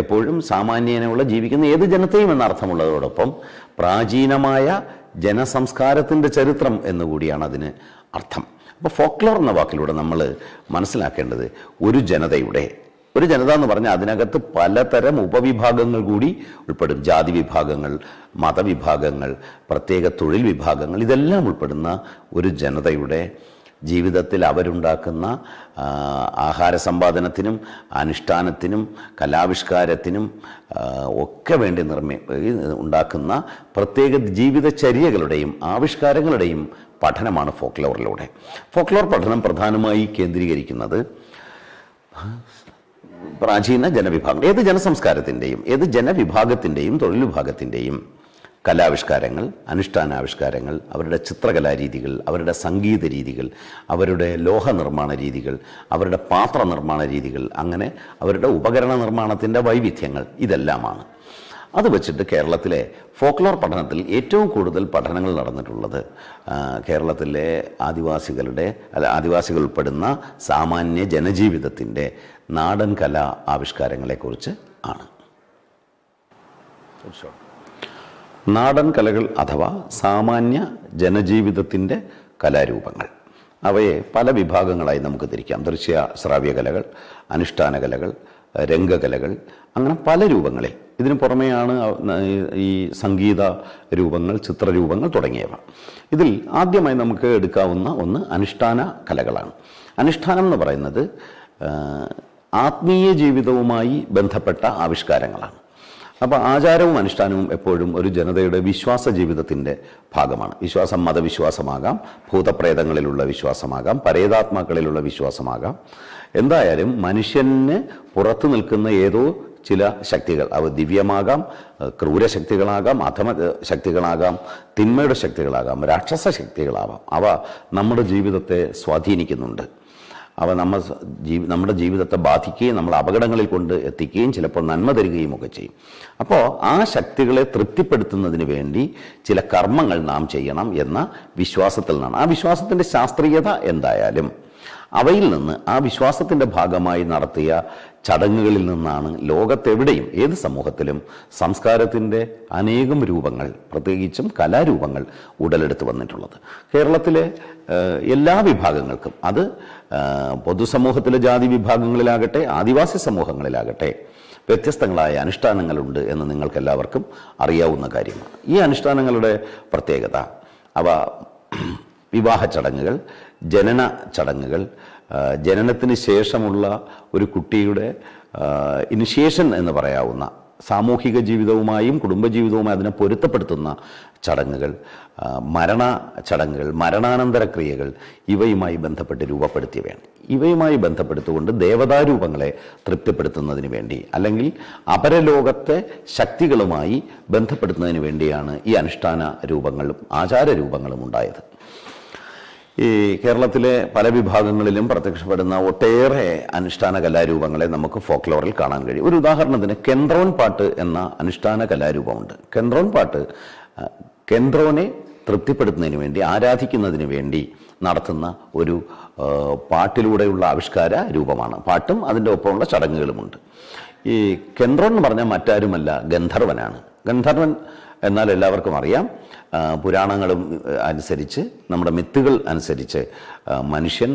എപ്പോഴും സാമാന്യനുള്ള ജീവിക്കുന്ന ഏത് ജനത്തെയും എന്ന അർത്ഥമുള്ളതോടൊപ്പം പ്രാചീനമായ ജനസംസ്കാരത്തിൻ്റെ ചരിത്രം എന്നുകൂടിയാണ് അതിന് അർത്ഥം അപ്പോൾ ഫോക്ലോർ എന്ന വാക്കിലൂടെ നമ്മൾ മനസ്സിലാക്കേണ്ടത് ഒരു ജനതയുടെ ഒരു ജനത എന്ന് പറഞ്ഞാൽ അതിനകത്ത് പലതരം ഉപവിഭാഗങ്ങൾ കൂടി ഉൾപ്പെടും ജാതി വിഭാഗങ്ങൾ മതവിഭാഗങ്ങൾ പ്രത്യേക തൊഴിൽ വിഭാഗങ്ങൾ ഇതെല്ലാം ഉൾപ്പെടുന്ന ഒരു ജനതയുടെ ജീവിതത്തിൽ അവരുണ്ടാക്കുന്ന ആഹാര സമ്പാദനത്തിനും അനുഷ്ഠാനത്തിനും കലാവിഷ്കാരത്തിനും ഒക്കെ വേണ്ടി നിർമ്മി ഉണ്ടാക്കുന്ന പ്രത്യേക ജീവിതചര്യകളുടെയും ആവിഷ്കാരങ്ങളുടെയും പഠനമാണ് ഫോക്ലോറിലൂടെ ഫോക്ലോർ പഠനം പ്രധാനമായി കേന്ദ്രീകരിക്കുന്നത് പ്രാചീന ജനവിഭാഗം ഏത് ജനസംസ്കാരത്തിൻ്റെയും ഏത് ജനവിഭാഗത്തിൻ്റെയും തൊഴിൽ വിഭാഗത്തിൻ്റെയും കലാവിഷ്കാരങ്ങൾ അനുഷ്ഠാനാവിഷ്കാരങ്ങൾ അവരുടെ ചിത്രകലാരീതികൾ അവരുടെ സംഗീത രീതികൾ അവരുടെ ലോഹനിർമ്മാണ രീതികൾ അവരുടെ പാത്ര നിർമ്മാണ രീതികൾ അങ്ങനെ അവരുടെ ഉപകരണ നിർമ്മാണത്തിൻ്റെ വൈവിധ്യങ്ങൾ ഇതെല്ലാമാണ് അത് വെച്ചിട്ട് കേരളത്തിലെ ഫോക്ലോർ പഠനത്തിൽ ഏറ്റവും കൂടുതൽ പഠനങ്ങൾ നടന്നിട്ടുള്ളത് കേരളത്തിലെ ആദിവാസികളുടെ അല്ല ആദിവാസികൾ ഉൾപ്പെടുന്ന സാമാന്യ ജനജീവിതത്തിൻ്റെ നാടൻ കലാ ആവിഷ്കാരങ്ങളെക്കുറിച്ച് ആണ് നാടൻ കലകൾ അഥവാ സാമാന്യ ജനജീവിതത്തിൻ്റെ കലാരൂപങ്ങൾ അവയെ പല വിഭാഗങ്ങളായി നമുക്ക് തിരിക്കാം ദൃശ്യ ശ്രാവ്യ കലകൾ അനുഷ്ഠാന കലകൾ രംഗകലകൾ അങ്ങനെ പല രൂപങ്ങളിൽ ഇതിന് പുറമെയാണ് ഈ സംഗീത രൂപങ്ങൾ ചിത്രരൂപങ്ങൾ തുടങ്ങിയവ ഇതിൽ ആദ്യമായി നമുക്ക് എടുക്കാവുന്ന ഒന്ന് അനുഷ്ഠാന കലകളാണ് അനുഷ്ഠാനം എന്ന് പറയുന്നത് ആത്മീയ ജീവിതവുമായി ബന്ധപ്പെട്ട ആവിഷ്കാരങ്ങളാണ് അപ്പോൾ ആചാരവും അനുഷ്ഠാനവും എപ്പോഴും ഒരു ജനതയുടെ വിശ്വാസ ജീവിതത്തിന്റെ ഭാഗമാണ് വിശ്വാസം മതവിശ്വാസമാകാം ഭൂതപ്രേതങ്ങളിലുള്ള വിശ്വാസമാകാം പരേതാത്മാക്കളിലുള്ള വിശ്വാസമാകാം എന്തായാലും മനുഷ്യന് പുറത്തു നിൽക്കുന്ന ഏതോ ചില ശക്തികൾ അവ ദിവ്യമാകാം ക്രൂരശക്തികളാകാം അധമ ശക്തികളാകാം തിന്മയുടെ ശക്തികളാകാം രാക്ഷസ ശക്തികളാവാം അവ നമ്മുടെ ജീവിതത്തെ സ്വാധീനിക്കുന്നുണ്ട് അവ നമ്മ നമ്മുടെ ജീവിതത്തെ ബാധിക്കുകയും നമ്മൾ അപകടങ്ങളിൽ കൊണ്ട് എത്തിക്കുകയും ചിലപ്പോൾ നന്മ തരികയും ഒക്കെ ചെയ്യും അപ്പോൾ ആ ശക്തികളെ തൃപ്തിപ്പെടുത്തുന്നതിന് വേണ്ടി ചില കർമ്മങ്ങൾ നാം ചെയ്യണം എന്ന വിശ്വാസത്തിൽ നിന്നാണ് ആ വിശ്വാസത്തിൻ്റെ ശാസ്ത്രീയത എന്തായാലും അവയിൽ നിന്ന് ആ വിശ്വാസത്തിൻ്റെ ഭാഗമായി നടത്തിയ ചടങ്ങുകളിൽ നിന്നാണ് ലോകത്തെവിടെയും ഏത് സമൂഹത്തിലും സംസ്കാരത്തിൻ്റെ അനേകം രൂപങ്ങൾ പ്രത്യേകിച്ചും കലാരൂപങ്ങൾ ഉടലെടുത്ത് വന്നിട്ടുള്ളത് കേരളത്തിലെ എല്ലാ വിഭാഗങ്ങൾക്കും അത് പൊതുസമൂഹത്തിലെ ജാതി വിഭാഗങ്ങളിലാകട്ടെ ആദിവാസി സമൂഹങ്ങളിലാകട്ടെ വ്യത്യസ്തങ്ങളായ അനുഷ്ഠാനങ്ങളുണ്ട് എന്ന് നിങ്ങൾക്കെല്ലാവർക്കും അറിയാവുന്ന കാര്യമാണ് ഈ അനുഷ്ഠാനങ്ങളുടെ പ്രത്യേകത അവ വിവാഹ ചടങ്ങുകൾ ജനന ചടങ്ങുകൾ ജനനത്തിന് ശേഷമുള്ള ഒരു കുട്ടിയുടെ ഇനിഷ്യേഷൻ എന്ന് പറയാവുന്ന സാമൂഹിക ജീവിതവുമായും കുടുംബജീവിതവുമായി അതിനെ പൊരുത്തപ്പെടുത്തുന്ന ചടങ്ങുകൾ മരണ ചടങ്ങുകൾ മരണാനന്തര ക്രിയകൾ ഇവയുമായി ബന്ധപ്പെട്ട് രൂപപ്പെടുത്തിയവയാണ് ഇവയുമായി ബന്ധപ്പെടുത്തുകൊണ്ട് ദേവതാരൂപങ്ങളെ തൃപ്തിപ്പെടുത്തുന്നതിന് വേണ്ടി അല്ലെങ്കിൽ അപരലോകത്തെ ശക്തികളുമായി ബന്ധപ്പെടുത്തുന്നതിന് വേണ്ടിയാണ് ഈ അനുഷ്ഠാന രൂപങ്ങളും ആചാര രൂപങ്ങളും ഉണ്ടായത് ഈ കേരളത്തിലെ പല വിഭാഗങ്ങളിലും പ്രത്യക്ഷപ്പെടുന്ന ഒട്ടേറെ അനുഷ്ഠാന കലാരൂപങ്ങളെ നമുക്ക് ഫോക്ലോറിൽ കാണാൻ കഴിയും ഒരു ഉദാഹരണത്തിന് കെൻട്രോൺ പാട്ട് എന്ന അനുഷ്ഠാന കലാരൂപമുണ്ട് കെൻട്രോൺ പാട്ട് കെൻട്രോനെ തൃപ്തിപ്പെടുത്തുന്നതിന് വേണ്ടി ആരാധിക്കുന്നതിന് വേണ്ടി നടത്തുന്ന ഒരു പാട്ടിലൂടെയുള്ള ആവിഷ്കാര രൂപമാണ് പാട്ടും അതിൻ്റെ ഒപ്പമുള്ള ചടങ്ങുകളുമുണ്ട് ഈ കെൻട്രോൺ എന്ന് പറഞ്ഞാൽ മറ്റാരുമല്ല ഗന്ധർവനാണ് ഗന്ധർവൻ എന്നാൽ എല്ലാവർക്കും അറിയാം പുരാണങ്ങളും അനുസരിച്ച് നമ്മുടെ മിത്തുകൾ അനുസരിച്ച് മനുഷ്യൻ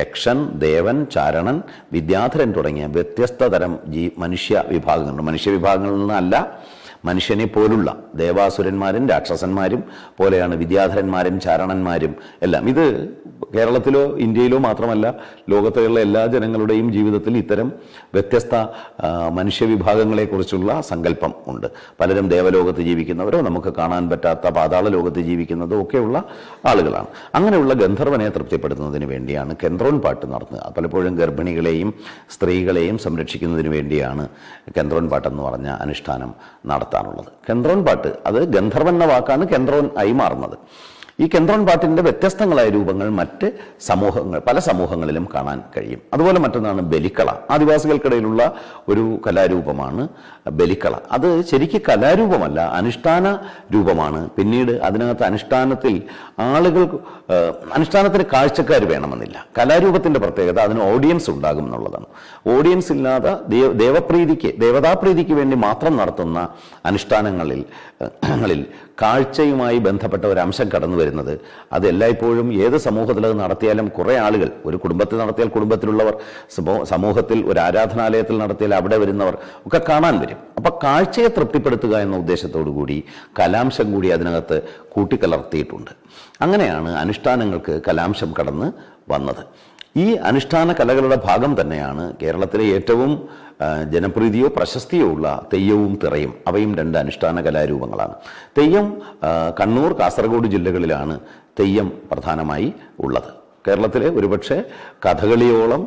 യക്ഷൻ ദേവൻ ചാരണൻ വിദ്യാധരൻ തുടങ്ങിയ വ്യത്യസ്ത തരം ജീ മനുഷ്യ വിഭാഗങ്ങളുണ്ട് മനുഷ്യ വിഭാഗങ്ങളിൽ നിന്നല്ല മനുഷ്യനെ പോലുള്ള ദേവാസുരന്മാരും രാക്ഷസന്മാരും പോലെയാണ് വിദ്യാധരന്മാരും ചാരണന്മാരും എല്ലാം ഇത് കേരളത്തിലോ ഇന്ത്യയിലോ മാത്രമല്ല ലോകത്തിലുള്ള എല്ലാ ജനങ്ങളുടെയും ജീവിതത്തിൽ ഇത്തരം വ്യത്യസ്ത മനുഷ്യവിഭാഗങ്ങളെക്കുറിച്ചുള്ള സങ്കല്പം ഉണ്ട് പലരും ദേവലോകത്ത് ജീവിക്കുന്നവരോ നമുക്ക് കാണാൻ പറ്റാത്ത പാതാള ലോകത്ത് ജീവിക്കുന്നതോ ഒക്കെയുള്ള ആളുകളാണ് അങ്ങനെയുള്ള ഗന്ധർവനെ തൃപ്തിപ്പെടുത്തുന്നതിന് വേണ്ടിയാണ് കേന്ദ്രോൺ പാട്ട് നടത്തുന്നത് പലപ്പോഴും ഗർഭിണികളെയും സ്ത്രീകളെയും സംരക്ഷിക്കുന്നതിന് വേണ്ടിയാണ് കെന്ത്രോൺ പാട്ടെന്ന് പറഞ്ഞ അനുഷ്ഠാനം നടത്തുന്നത് പാട്ടാണുള്ളത് കെന്ത്രോൻ പാട്ട് അത് ഗന്ധർവൻ എന്ന വാക്കാണ് കെന്ത്രോൻ ആയി മാറുന്നത് ഈ കെൻട്രോൺ പാട്ടിൻ്റെ വ്യത്യസ്തങ്ങളായ രൂപങ്ങൾ മറ്റ് സമൂഹങ്ങൾ പല സമൂഹങ്ങളിലും കാണാൻ കഴിയും അതുപോലെ മറ്റൊന്നാണ് ബലിക്കള ആദിവാസികൾക്കിടയിലുള്ള ഒരു കലാരൂപമാണ് ബലിക്കള അത് ശരിക്കും കലാരൂപമല്ല അനുഷ്ഠാന രൂപമാണ് പിന്നീട് അതിനകത്ത് അനുഷ്ഠാനത്തിൽ ആളുകൾ അനുഷ്ഠാനത്തിന് കാഴ്ചക്കാർ വേണമെന്നില്ല കലാരൂപത്തിൻ്റെ പ്രത്യേകത അതിന് ഓഡിയൻസ് ഉണ്ടാകും എന്നുള്ളതാണ് ഓഡിയൻസ് ഇല്ലാതെ ദേവ ദേവപ്രീതിക്ക് ദേവതാപ്രീതിക്ക് വേണ്ടി മാത്രം നടത്തുന്ന അനുഷ്ഠാനങ്ങളിൽ ങ്ങളിൽ കാഴ്ചയുമായി ബന്ധപ്പെട്ട ഒരു അംശം കടന്നു വരുന്നത് അത് എല്ലായ്പ്പോഴും ഏത് സമൂഹത്തിൽ അത് നടത്തിയാലും കുറേ ആളുകൾ ഒരു കുടുംബത്തിൽ നടത്തിയാൽ കുടുംബത്തിലുള്ളവർ സമൂഹത്തിൽ ഒരു ആരാധനാലയത്തിൽ നടത്തിയാൽ അവിടെ വരുന്നവർ ഒക്കെ കാണാൻ വരും അപ്പോൾ കാഴ്ചയെ തൃപ്തിപ്പെടുത്തുക എന്ന ഉദ്ദേശത്തോടു കൂടി കലാംശം കൂടി അതിനകത്ത് കൂട്ടിക്കലർത്തിയിട്ടുണ്ട് അങ്ങനെയാണ് അനുഷ്ഠാനങ്ങൾക്ക് കലാംശം കടന്ന് വന്നത് ഈ അനുഷ്ഠാന കലകളുടെ ഭാഗം തന്നെയാണ് കേരളത്തിലെ ഏറ്റവും ജനപ്രീതിയോ പ്രശസ്തിയോ ഉള്ള തെയ്യവും തിറയും അവയും രണ്ട് അനുഷ്ഠാന കലാരൂപങ്ങളാണ് തെയ്യം കണ്ണൂർ കാസർഗോഡ് ജില്ലകളിലാണ് തെയ്യം പ്രധാനമായി ഉള്ളത് കേരളത്തിലെ ഒരുപക്ഷെ കഥകളിയോളം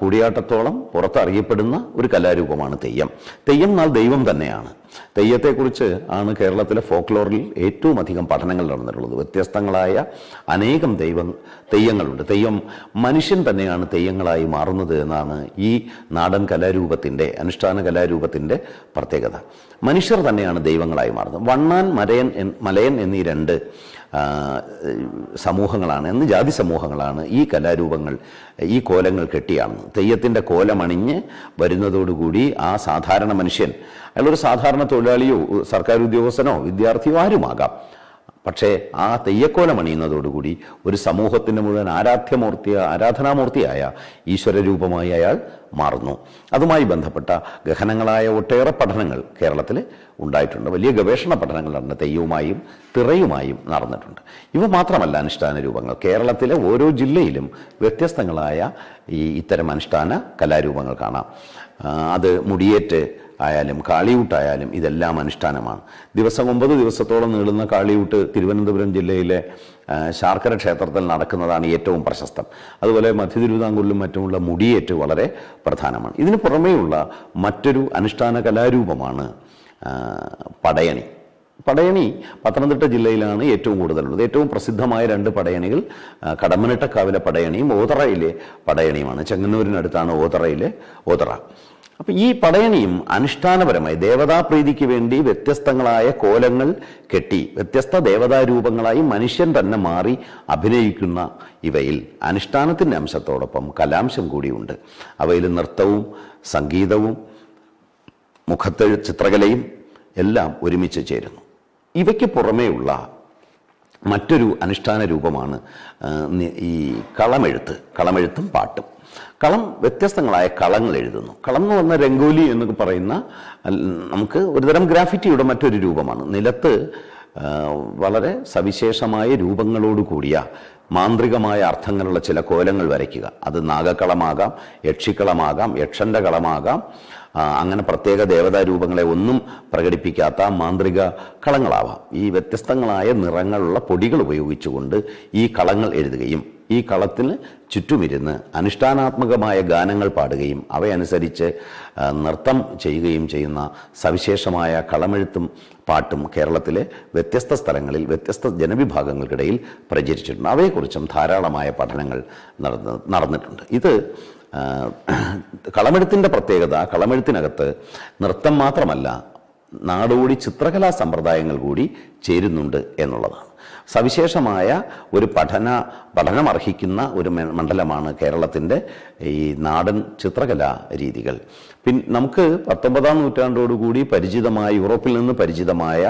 കൂടിയാട്ടത്തോളം പുറത്തറിയപ്പെടുന്ന ഒരു കലാരൂപമാണ് തെയ്യം തെയ്യം എന്നാൽ ദൈവം തന്നെയാണ് തെയ്യത്തെക്കുറിച്ച് ആണ് കേരളത്തിലെ ഫോക്ലോറിൽ ഏറ്റവും അധികം പഠനങ്ങൾ നടന്നിട്ടുള്ളത് വ്യത്യസ്തങ്ങളായ അനേകം ദൈവ തെയ്യങ്ങളുണ്ട് തെയ്യം മനുഷ്യൻ തന്നെയാണ് തെയ്യങ്ങളായി മാറുന്നത് എന്നാണ് ഈ നാടൻ കലാരൂപത്തിൻ്റെ അനുഷ്ഠാന കലാരൂപത്തിൻ്റെ പ്രത്യേകത മനുഷ്യർ തന്നെയാണ് ദൈവങ്ങളായി മാറുന്നത് വണ്ണാൻ മരയൻ മലയൻ എന്നീ രണ്ട് സമൂഹങ്ങളാണ് എന്ന് ജാതി സമൂഹങ്ങളാണ് ഈ കലാരൂപങ്ങൾ ഈ കോലങ്ങൾ കെട്ടിയാണ് തെയ്യത്തിൻ്റെ കോലമണിഞ്ഞ് വരുന്നതോടുകൂടി ആ സാധാരണ മനുഷ്യൻ അയാളൊരു സാധാരണ തൊഴിലാളിയോ സർക്കാർ ഉദ്യോഗസ്ഥനോ വിദ്യാർത്ഥിയോ ആരുമാകാം പക്ഷേ ആ തെയ്യക്കോലം അണിയുന്നതോടുകൂടി ഒരു സമൂഹത്തിൻ്റെ മുഴുവൻ ആരാധ്യമൂർത്തി ആരാധനാമൂർത്തിയായ ഈശ്വരരൂപമായി അയാൾ മാറുന്നു അതുമായി ബന്ധപ്പെട്ട ഗഹനങ്ങളായ ഒട്ടേറെ പഠനങ്ങൾ കേരളത്തിൽ ഉണ്ടായിട്ടുണ്ട് വലിയ ഗവേഷണ പഠനങ്ങൾ നടന്ന തെയ്യവുമായും തിറയുമായും നടന്നിട്ടുണ്ട് ഇവ മാത്രമല്ല അനുഷ്ഠാന രൂപങ്ങൾ കേരളത്തിലെ ഓരോ ജില്ലയിലും വ്യത്യസ്തങ്ങളായ ഈ ഇത്തരം അനുഷ്ഠാന കലാരൂപങ്ങൾ കാണാം അത് മുടിയേറ്റ് ആയാലും കാളിയൂട്ടായാലും ഇതെല്ലാം അനുഷ്ഠാനമാണ് ദിവസം ഒമ്പത് ദിവസത്തോളം നീളുന്ന കാളിയൂട്ട് തിരുവനന്തപുരം ജില്ലയിലെ ശാർക്കര ക്ഷേത്രത്തിൽ നടക്കുന്നതാണ് ഏറ്റവും പ്രശസ്തം അതുപോലെ മധ്യ തിരുവിതാംകൂറിലും മറ്റുമുള്ള മുടിയേറ്റ് വളരെ പ്രധാനമാണ് ഇതിന് പുറമേയുള്ള മറ്റൊരു അനുഷ്ഠാന കലാരൂപമാണ് പടയണി പടയണി പത്തനംതിട്ട ജില്ലയിലാണ് ഏറ്റവും കൂടുതലുള്ളത് ഏറ്റവും പ്രസിദ്ധമായ രണ്ട് പടയണികൾ കടമ്മനിട്ടക്കാവിലെ പടയണിയും ഓതറയിലെ പടയണിയുമാണ് ചെങ്ങന്നൂരിനടുത്താണ് ഓതറയിലെ ഓതറ അപ്പം ഈ പടയണിയും അനുഷ്ഠാനപരമായി ദേവതാപ്രീതിക്ക് വേണ്ടി വ്യത്യസ്തങ്ങളായ കോലങ്ങൾ കെട്ടി വ്യത്യസ്ത ദേവതാരൂപങ്ങളായി മനുഷ്യൻ തന്നെ മാറി അഭിനയിക്കുന്ന ഇവയിൽ അനുഷ്ഠാനത്തിൻ്റെ അംശത്തോടൊപ്പം കലാംശം കൂടിയുണ്ട് അവയിൽ നൃത്തവും സംഗീതവും മുഖത്തെ ചിത്രകലയും എല്ലാം ഒരുമിച്ച് ചേരുന്നു ഇവയ്ക്ക് പുറമേയുള്ള മറ്റൊരു അനുഷ്ഠാന രൂപമാണ് ഈ കളമെഴുത്ത് കളമെഴുത്തും പാട്ടും കളം വ്യത്യസ്തങ്ങളായ കളങ്ങൾ എഴുതുന്നു കളം എന്ന് പറഞ്ഞ രംഗോലി എന്നൊക്കെ പറയുന്ന നമുക്ക് ഒരുതരം ഗ്രാഫിറ്റിയുടെ മറ്റൊരു രൂപമാണ് നിലത്ത് വളരെ സവിശേഷമായ രൂപങ്ങളോട് കൂടിയ മാന്ത്രികമായ അർത്ഥങ്ങളുള്ള ചില കോലങ്ങൾ വരയ്ക്കുക അത് നാഗക്കളമാകാം യക്ഷിക്കളമാകാം യക്ഷൻ്റെ കളമാകാം അങ്ങനെ പ്രത്യേക ദേവതാരൂപങ്ങളെ ഒന്നും പ്രകടിപ്പിക്കാത്ത മാന്ത്രിക കളങ്ങളാവാം ഈ വ്യത്യസ്തങ്ങളായ നിറങ്ങളുള്ള പൊടികൾ ഉപയോഗിച്ചുകൊണ്ട് ഈ കളങ്ങൾ എഴുതുകയും ഈ കളത്തിന് ചുറ്റുമിരുന്ന് അനുഷ്ഠാനാത്മകമായ ഗാനങ്ങൾ പാടുകയും അവയനുസരിച്ച് നൃത്തം ചെയ്യുകയും ചെയ്യുന്ന സവിശേഷമായ കളമെഴുത്തും പാട്ടും കേരളത്തിലെ വ്യത്യസ്ത സ്ഥലങ്ങളിൽ വ്യത്യസ്ത ജനവിഭാഗങ്ങൾക്കിടയിൽ പ്രചരിച്ചിട്ടുണ്ട് അവയെക്കുറിച്ചും ധാരാളമായ പഠനങ്ങൾ നടന്ന് നടന്നിട്ടുണ്ട് ഇത് കളമെഴുത്തിൻ്റെ പ്രത്യേകത കളമെഴുത്തിനകത്ത് നൃത്തം മാത്രമല്ല നാടോടി ചിത്രകലാ സമ്പ്രദായങ്ങൾ കൂടി ചേരുന്നുണ്ട് എന്നുള്ളതാണ് സവിശേഷമായ ഒരു പഠന പഠനമർഹിക്കുന്ന ഒരു മണ്ഡലമാണ് കേരളത്തിൻ്റെ ഈ നാടൻ ചിത്രകലാ രീതികൾ പിന്നെ നമുക്ക് പത്തൊമ്പതാം നൂറ്റാണ്ടോടുകൂടി പരിചിതമായ യൂറോപ്പിൽ നിന്ന് പരിചിതമായ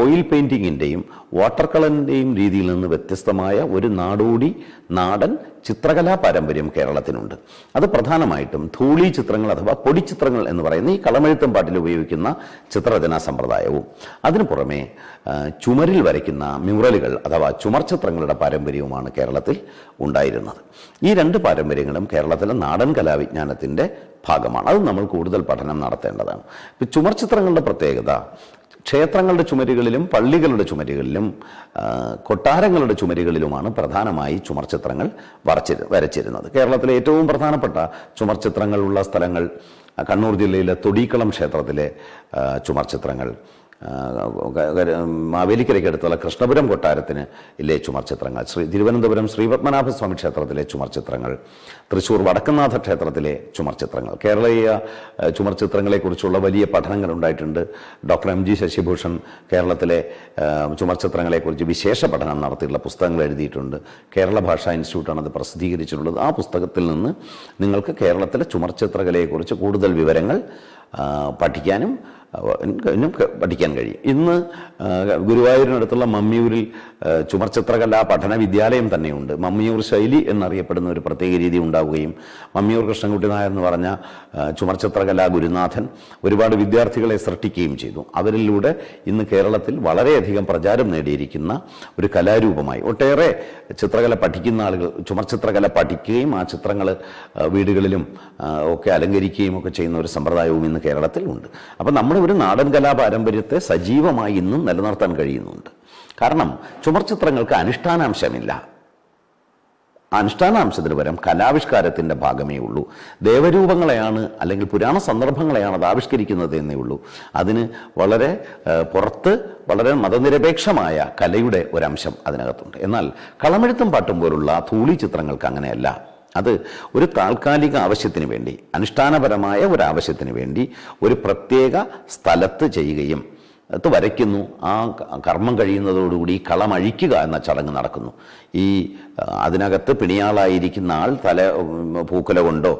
ഓയിൽ പെയിൻറ്റിങ്ങിൻ്റെയും വാട്ടർ കളറിൻ്റെയും രീതിയിൽ നിന്ന് വ്യത്യസ്തമായ ഒരു നാടോടി നാടൻ ചിത്രകലാ പാരമ്പര്യം കേരളത്തിനുണ്ട് അത് പ്രധാനമായിട്ടും ധൂളി ചിത്രങ്ങൾ അഥവാ പൊടിച്ചിത്രങ്ങൾ എന്ന് പറയുന്ന ഈ കളമെഴുത്തും പാട്ടിൽ ഉപയോഗിക്കുന്ന ചിത്രരചനാ സമ്പ്രദായവും അതിനു പുറമെ ചുമരിൽ വരയ്ക്കുന്ന മ്യൂറലുകൾ അഥവാ ചുമർ ചിത്രങ്ങളുടെ പാരമ്പര്യവുമാണ് കേരളത്തിൽ ഉണ്ടായിരുന്നത് ഈ രണ്ട് പാരമ്പര്യങ്ങളും കേരളത്തിലെ നാടൻ കലാവിജ്ഞാനത്തിൻ്റെ ഭാഗമാണ് അത് നമ്മൾ കൂടുതൽ പഠനം നടത്തേണ്ടതാണ് ചുമർ ചുമർചിത്രങ്ങളുടെ പ്രത്യേകത ക്ഷേത്രങ്ങളുടെ ചുമരുകളിലും പള്ളികളുടെ ചുമരുകളിലും കൊട്ടാരങ്ങളുടെ ചുമരുകളിലുമാണ് പ്രധാനമായി ചുമർചിത്രങ്ങൾ വരച്ചി വരച്ചിരുന്നത് കേരളത്തിലെ ഏറ്റവും പ്രധാനപ്പെട്ട ചുമർചിത്രങ്ങളുള്ള സ്ഥലങ്ങൾ കണ്ണൂർ ജില്ലയിലെ തൊടീക്കളം ക്ഷേത്രത്തിലെ ചുമർചിത്രങ്ങൾ മാവേലിക്കരയ്ക്കടുത്തുള്ള കൃഷ്ണപുരം കൊട്ടാരത്തിന് ഇല്ലേ ചുമർചിത്രങ്ങൾ ശ്രീ തിരുവനന്തപുരം ശ്രീപത്മനാഭസ്വാമി ക്ഷേത്രത്തിലെ ചുമർചിത്രങ്ങൾ തൃശ്ശൂർ വടക്കനാഥ ക്ഷേത്രത്തിലെ ചുമർചിത്രങ്ങൾ കേരളീയ ചുമർചിത്രങ്ങളെക്കുറിച്ചുള്ള വലിയ പഠനങ്ങൾ ഉണ്ടായിട്ടുണ്ട് ഡോക്ടർ എം ജി ശശിഭൂഷൺ കേരളത്തിലെ ചുമർചിത്രങ്ങളെക്കുറിച്ച് വിശേഷ പഠനം നടത്തിയിട്ടുള്ള പുസ്തകങ്ങൾ എഴുതിയിട്ടുണ്ട് കേരള ഭാഷാ ഇൻസ്റ്റിറ്റ്യൂട്ടാണ് അത് പ്രസിദ്ധീകരിച്ചിട്ടുള്ളത് ആ പുസ്തകത്തിൽ നിന്ന് നിങ്ങൾക്ക് കേരളത്തിലെ ചുമർചിത്രകലയെക്കുറിച്ച് കൂടുതൽ വിവരങ്ങൾ പഠിക്കാനും പഠിക്കാൻ കഴിയും ഇന്ന് ഗുരുവായൂരിനടുത്തുള്ള മമ്മിയൂരിൽ ചുമർചിത്രകലാ പഠന വിദ്യാലയം തന്നെയുണ്ട് മമ്മിയൂർ ശൈലി എന്നറിയപ്പെടുന്ന ഒരു പ്രത്യേക രീതി ഉണ്ടാവുകയും മമ്മിയൂർ കൃഷ്ണൻകുട്ടി നായർ എന്ന് പറഞ്ഞ ചുമർചിത്രകലാ ഗുരുനാഥൻ ഒരുപാട് വിദ്യാർത്ഥികളെ സൃഷ്ടിക്കുകയും ചെയ്തു അവരിലൂടെ ഇന്ന് കേരളത്തിൽ വളരെയധികം പ്രചാരം നേടിയിരിക്കുന്ന ഒരു കലാരൂപമായി ഒട്ടേറെ ചിത്രകല പഠിക്കുന്ന ആളുകൾ ചുമർചിത്രകല പഠിക്കുകയും ആ ചിത്രങ്ങൾ വീടുകളിലും ഒക്കെ അലങ്കരിക്കുകയും ഒക്കെ ചെയ്യുന്ന ഒരു സമ്പ്രദായവും ഇന്ന് കേരളത്തിൽ ഉണ്ട് അപ്പം നമ്മൾ ഒരു നാടൻ കലാപാരമ്പര്യത്തെ സജീവമായി ഇന്നും നിലനിർത്താൻ കഴിയുന്നുണ്ട് കാരണം ചുമർചിത്രങ്ങൾക്ക് അനുഷ്ഠാനാംശമില്ല അനുഷ്ഠാനാംശത്തിന് പരം കലാവിഷ്കാരത്തിൻ്റെ ഭാഗമേ ഉള്ളൂ ദേവരൂപങ്ങളെയാണ് അല്ലെങ്കിൽ പുരാണ സന്ദർഭങ്ങളെയാണ് അത് ആവിഷ്കരിക്കുന്നത് എന്നേ ഉള്ളൂ അതിന് വളരെ പുറത്ത് വളരെ മതനിരപേക്ഷമായ കലയുടെ ഒരംശം അതിനകത്തുണ്ട് എന്നാൽ കളമെഴുത്തും പാട്ടും പോലുള്ള ധൂളി ചിത്രങ്ങൾക്ക് അങ്ങനെയല്ല അത് ഒരു താൽക്കാലിക ആവശ്യത്തിന് വേണ്ടി അനുഷ്ഠാനപരമായ ഒരു ആവശ്യത്തിന് വേണ്ടി ഒരു പ്രത്യേക സ്ഥലത്ത് ചെയ്യുകയും അത് വരയ്ക്കുന്നു ആ കർമ്മം കഴിയുന്നതോടുകൂടി കളമഴിക്കുക അഴിക്കുക എന്ന ചടങ്ങ് നടക്കുന്നു ഈ അതിനകത്ത് പിണിയാളായിരിക്കുന്ന ആൾ തല പൂക്കല കൊണ്ടോ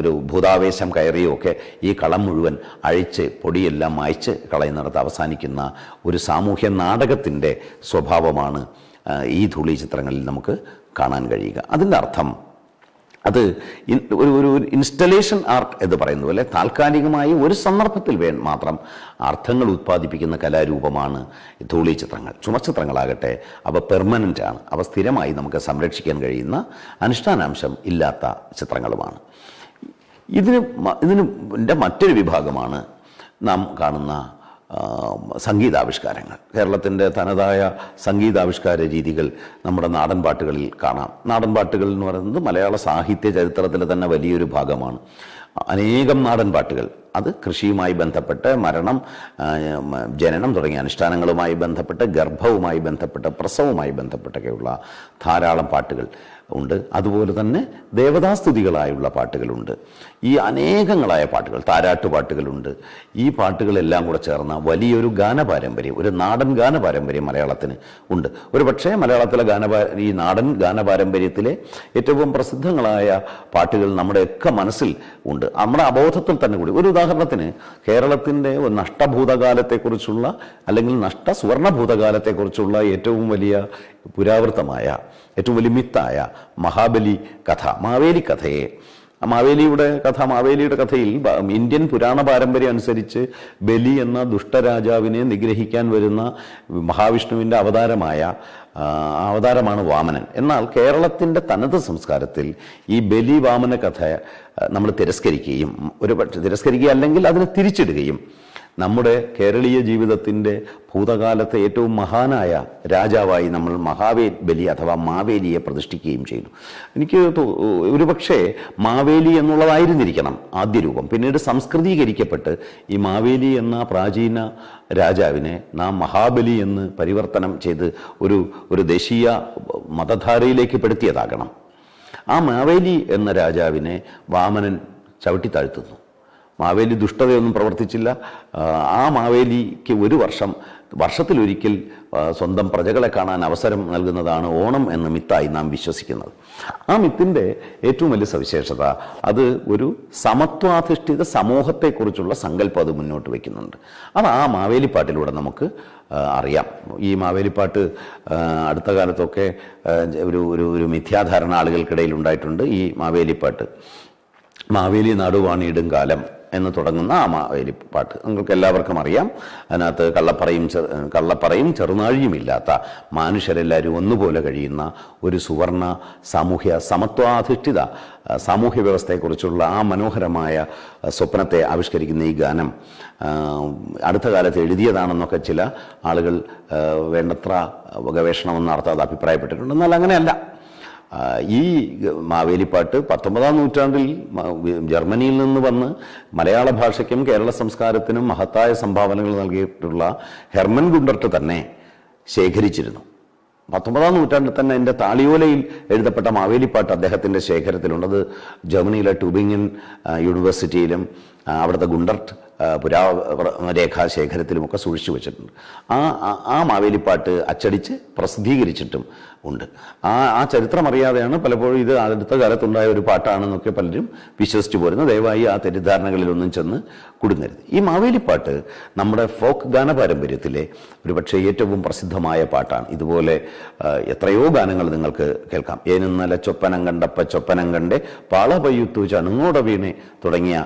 ഒരു ഭൂതാവേശം കയറിയോ ഒക്കെ ഈ കളം മുഴുവൻ അഴിച്ച് പൊടിയെല്ലാം മായ്ച്ച് കളയുന്നിടത്ത് അവസാനിക്കുന്ന ഒരു സാമൂഹ്യ നാടകത്തിൻ്റെ സ്വഭാവമാണ് ഈ ധൂളി ചിത്രങ്ങളിൽ നമുക്ക് കാണാൻ കഴിയുക അതിൻ്റെ അർത്ഥം അത് ഒരു ഒരു ഇൻസ്റ്റലേഷൻ ആർട്ട് എന്ന് പറയുന്നത് പോലെ താൽക്കാലികമായി ഒരു സന്ദർഭത്തിൽ വേ മാത്രം അർത്ഥങ്ങൾ ഉത്പാദിപ്പിക്കുന്ന കലാരൂപമാണ് ധൂളി ചിത്രങ്ങൾ ചുമച്ചിത്രങ്ങളാകട്ടെ അവ പെർമനൻ്റ് ആണ് അവ സ്ഥിരമായി നമുക്ക് സംരക്ഷിക്കാൻ കഴിയുന്ന അനുഷ്ഠാനാംശം ഇല്ലാത്ത ചിത്രങ്ങളുമാണ് ഇതിന് ഇതിന് മറ്റൊരു വിഭാഗമാണ് നാം കാണുന്ന സംഗീതാവിഷ്കാരങ്ങൾ കേരളത്തിൻ്റെ തനതായ സംഗീതാവിഷ്കാര രീതികൾ നമ്മുടെ നാടൻ പാട്ടുകളിൽ കാണാം നാടൻ പാട്ടുകൾ എന്ന് പറയുന്നത് മലയാള സാഹിത്യ ചരിത്രത്തിലെ തന്നെ വലിയൊരു ഭാഗമാണ് അനേകം നാടൻ പാട്ടുകൾ അത് കൃഷിയുമായി ബന്ധപ്പെട്ട് മരണം ജനനം തുടങ്ങിയ അനുഷ്ഠാനങ്ങളുമായി ബന്ധപ്പെട്ട് ഗർഭവുമായി ബന്ധപ്പെട്ട് പ്രസവവുമായി ബന്ധപ്പെട്ടൊക്കെയുള്ള ധാരാളം പാട്ടുകൾ ഉണ്ട് അതുപോലെ തന്നെ ദേവതാസ്തുതികളായുള്ള പാട്ടുകളുണ്ട് ഈ അനേകങ്ങളായ പാട്ടുകൾ താരാട്ട് പാട്ടുകളുണ്ട് ഈ പാട്ടുകളെല്ലാം കൂടെ ചേർന്ന വലിയൊരു ഗാന പാരമ്പര്യം ഒരു നാടൻ പാരമ്പര്യം മലയാളത്തിന് ഉണ്ട് ഒരു പക്ഷേ മലയാളത്തിലെ ഗാന ഈ നാടൻ ഗാന പാരമ്പര്യത്തിലെ ഏറ്റവും പ്രസിദ്ധങ്ങളായ പാട്ടുകൾ നമ്മുടെയൊക്കെ മനസ്സിൽ ഉണ്ട് നമ്മുടെ അബോധത്തിൽ തന്നെ കൂടി ഒരു ഉദാഹരണത്തിന് കേരളത്തിൻ്റെ നഷ്ടഭൂതകാലത്തെക്കുറിച്ചുള്ള അല്ലെങ്കിൽ നഷ്ട സുവർണഭൂതകാലത്തെക്കുറിച്ചുള്ള ഏറ്റവും വലിയ പുരാവൃത്തമായ ഏറ്റവും വലിയ മിത്തായ മഹാബലി കഥ മാവേലി കഥയെ മാവേലിയുടെ കഥ മാവേലിയുടെ കഥയിൽ ഇന്ത്യൻ പുരാണ പാരമ്പര്യം അനുസരിച്ച് ബലി എന്ന ദുഷ്ടരാജാവിനെ നിഗ്രഹിക്കാൻ വരുന്ന മഹാവിഷ്ണുവിൻ്റെ അവതാരമായ അവതാരമാണ് വാമനൻ എന്നാൽ കേരളത്തിൻ്റെ തനത് സംസ്കാരത്തിൽ ഈ ബലി വാമന കഥ നമ്മൾ തിരസ്കരിക്കുകയും ഒരു പക്ഷെ തിരസ്കരിക്കുക അല്ലെങ്കിൽ അതിനെ തിരിച്ചിടുകയും നമ്മുടെ കേരളീയ ജീവിതത്തിൻ്റെ ഭൂതകാലത്തെ ഏറ്റവും മഹാനായ രാജാവായി നമ്മൾ മഹാവേ ബലി അഥവാ മാവേലിയെ പ്രതിഷ്ഠിക്കുകയും ചെയ്യുന്നു എനിക്ക് ഒരുപക്ഷേ മാവേലി എന്നുള്ളതായിരുന്നിരിക്കണം ആദ്യ രൂപം പിന്നീട് സംസ്കൃതീകരിക്കപ്പെട്ട് ഈ മാവേലി എന്ന പ്രാചീന രാജാവിനെ നാം മഹാബലി എന്ന് പരിവർത്തനം ചെയ്ത് ഒരു ഒരു ദേശീയ മതധാരയിലേക്ക് പെടുത്തിയതാകണം ആ മാവേലി എന്ന രാജാവിനെ വാമനൻ ചവിട്ടിത്താഴ്ത്തുന്നു മാവേലി ദുഷ്ടതയൊന്നും പ്രവർത്തിച്ചില്ല ആ മാവേലിക്ക് ഒരു വർഷം വർഷത്തിലൊരിക്കൽ സ്വന്തം പ്രജകളെ കാണാൻ അവസരം നൽകുന്നതാണ് ഓണം എന്ന മിത്തായി നാം വിശ്വസിക്കുന്നത് ആ മിത്തിൻ്റെ ഏറ്റവും വലിയ സവിശേഷത അത് ഒരു സമത്വാധിഷ്ഠിത സമൂഹത്തെക്കുറിച്ചുള്ള സങ്കല്പം അത് മുന്നോട്ട് വയ്ക്കുന്നുണ്ട് അത് ആ മാവേലിപ്പാട്ടിലൂടെ നമുക്ക് അറിയാം ഈ മാവേലിപ്പാട്ട് അടുത്ത കാലത്തൊക്കെ ഒരു ഒരു ഒരു മിഥ്യാധാരണ ആളുകൾക്കിടയിൽ ഉണ്ടായിട്ടുണ്ട് ഈ മാവേലിപ്പാട്ട് മാവേലി നടുവാണിയിടും കാലം എന്ന് തുടങ്ങുന്ന ആ മാവേലി പാട്ട് നിങ്ങൾക്ക് എല്ലാവർക്കും അറിയാം അതിനകത്ത് കള്ളപ്പറയും കള്ളപ്പറയും ചെറുനാഴിയുമില്ലാത്ത മനുഷ്യരെല്ലാവരും ഒന്നുപോലെ കഴിയുന്ന ഒരു സുവർണ സാമൂഹ്യ സമത്വാധിഷ്ഠിത സാമൂഹ്യ വ്യവസ്ഥയെക്കുറിച്ചുള്ള ആ മനോഹരമായ സ്വപ്നത്തെ ആവിഷ്കരിക്കുന്ന ഈ ഗാനം അടുത്ത കാലത്ത് എഴുതിയതാണെന്നൊക്കെ ചില ആളുകൾ വേണ്ടത്ര ഗവേഷണമെന്ന് നടത്താതെ അഭിപ്രായപ്പെട്ടിട്ടുണ്ട് എന്നാൽ അങ്ങനെയല്ല ഈ മാവേലിപ്പാട്ട് പത്തൊമ്പതാം നൂറ്റാണ്ടിൽ ജർമ്മനിയിൽ നിന്ന് വന്ന് മലയാള ഭാഷയ്ക്കും കേരള സംസ്കാരത്തിനും മഹത്തായ സംഭാവനകൾ നൽകിയിട്ടുള്ള ഹെർമൻ ഗുണ്ടർട്ട് തന്നെ ശേഖരിച്ചിരുന്നു പത്തൊമ്പതാം നൂറ്റാണ്ടിൽ തന്നെ എൻ്റെ താളിയോലയിൽ എഴുതപ്പെട്ട മാവേലിപ്പാട്ട് അദ്ദേഹത്തിൻ്റെ ശേഖരത്തിലുണ്ട് അത് ജർമ്മനിയിലെ ട്യൂബിങ്ങൻ യൂണിവേഴ്സിറ്റിയിലും അവിടുത്തെ ഗുണ്ടർട്ട് പുരാ രേഖാ ശേഖരത്തിലുമൊക്കെ സൂക്ഷിച്ചു വെച്ചിട്ടുണ്ട് ആ ആ മാവേലിപ്പാട്ട് അച്ചടിച്ച് പ്രസിദ്ധീകരിച്ചിട്ടും ഉണ്ട് ആ ആ ചരിത്രം അറിയാതെയാണ് പലപ്പോഴും ഇത് അടുത്ത കാലത്തുണ്ടായ ഒരു പാട്ടാണെന്നൊക്കെ പലരും വിശ്വസിച്ചു പോരുന്നത് ദയവായി ആ തെറ്റിദ്ധാരണകളിലൊന്നും ചെന്ന് കുടുങ്ങരുത് ഈ മാവേലിപ്പാട്ട് നമ്മുടെ ഫോക്ക് ഗാന പാരമ്പര്യത്തിലെ ഒരു പക്ഷേ ഏറ്റവും പ്രസിദ്ധമായ പാട്ടാണ് ഇതുപോലെ എത്രയോ ഗാനങ്ങൾ നിങ്ങൾക്ക് കേൾക്കാം ഏനുന്നല ചൊപ്പനം കണ്ടപ്പ ചൊപ്പനം കണ്ടേ പാള പയ്യുത്തു ചണുങ്ങോട വീണെ തുടങ്ങിയ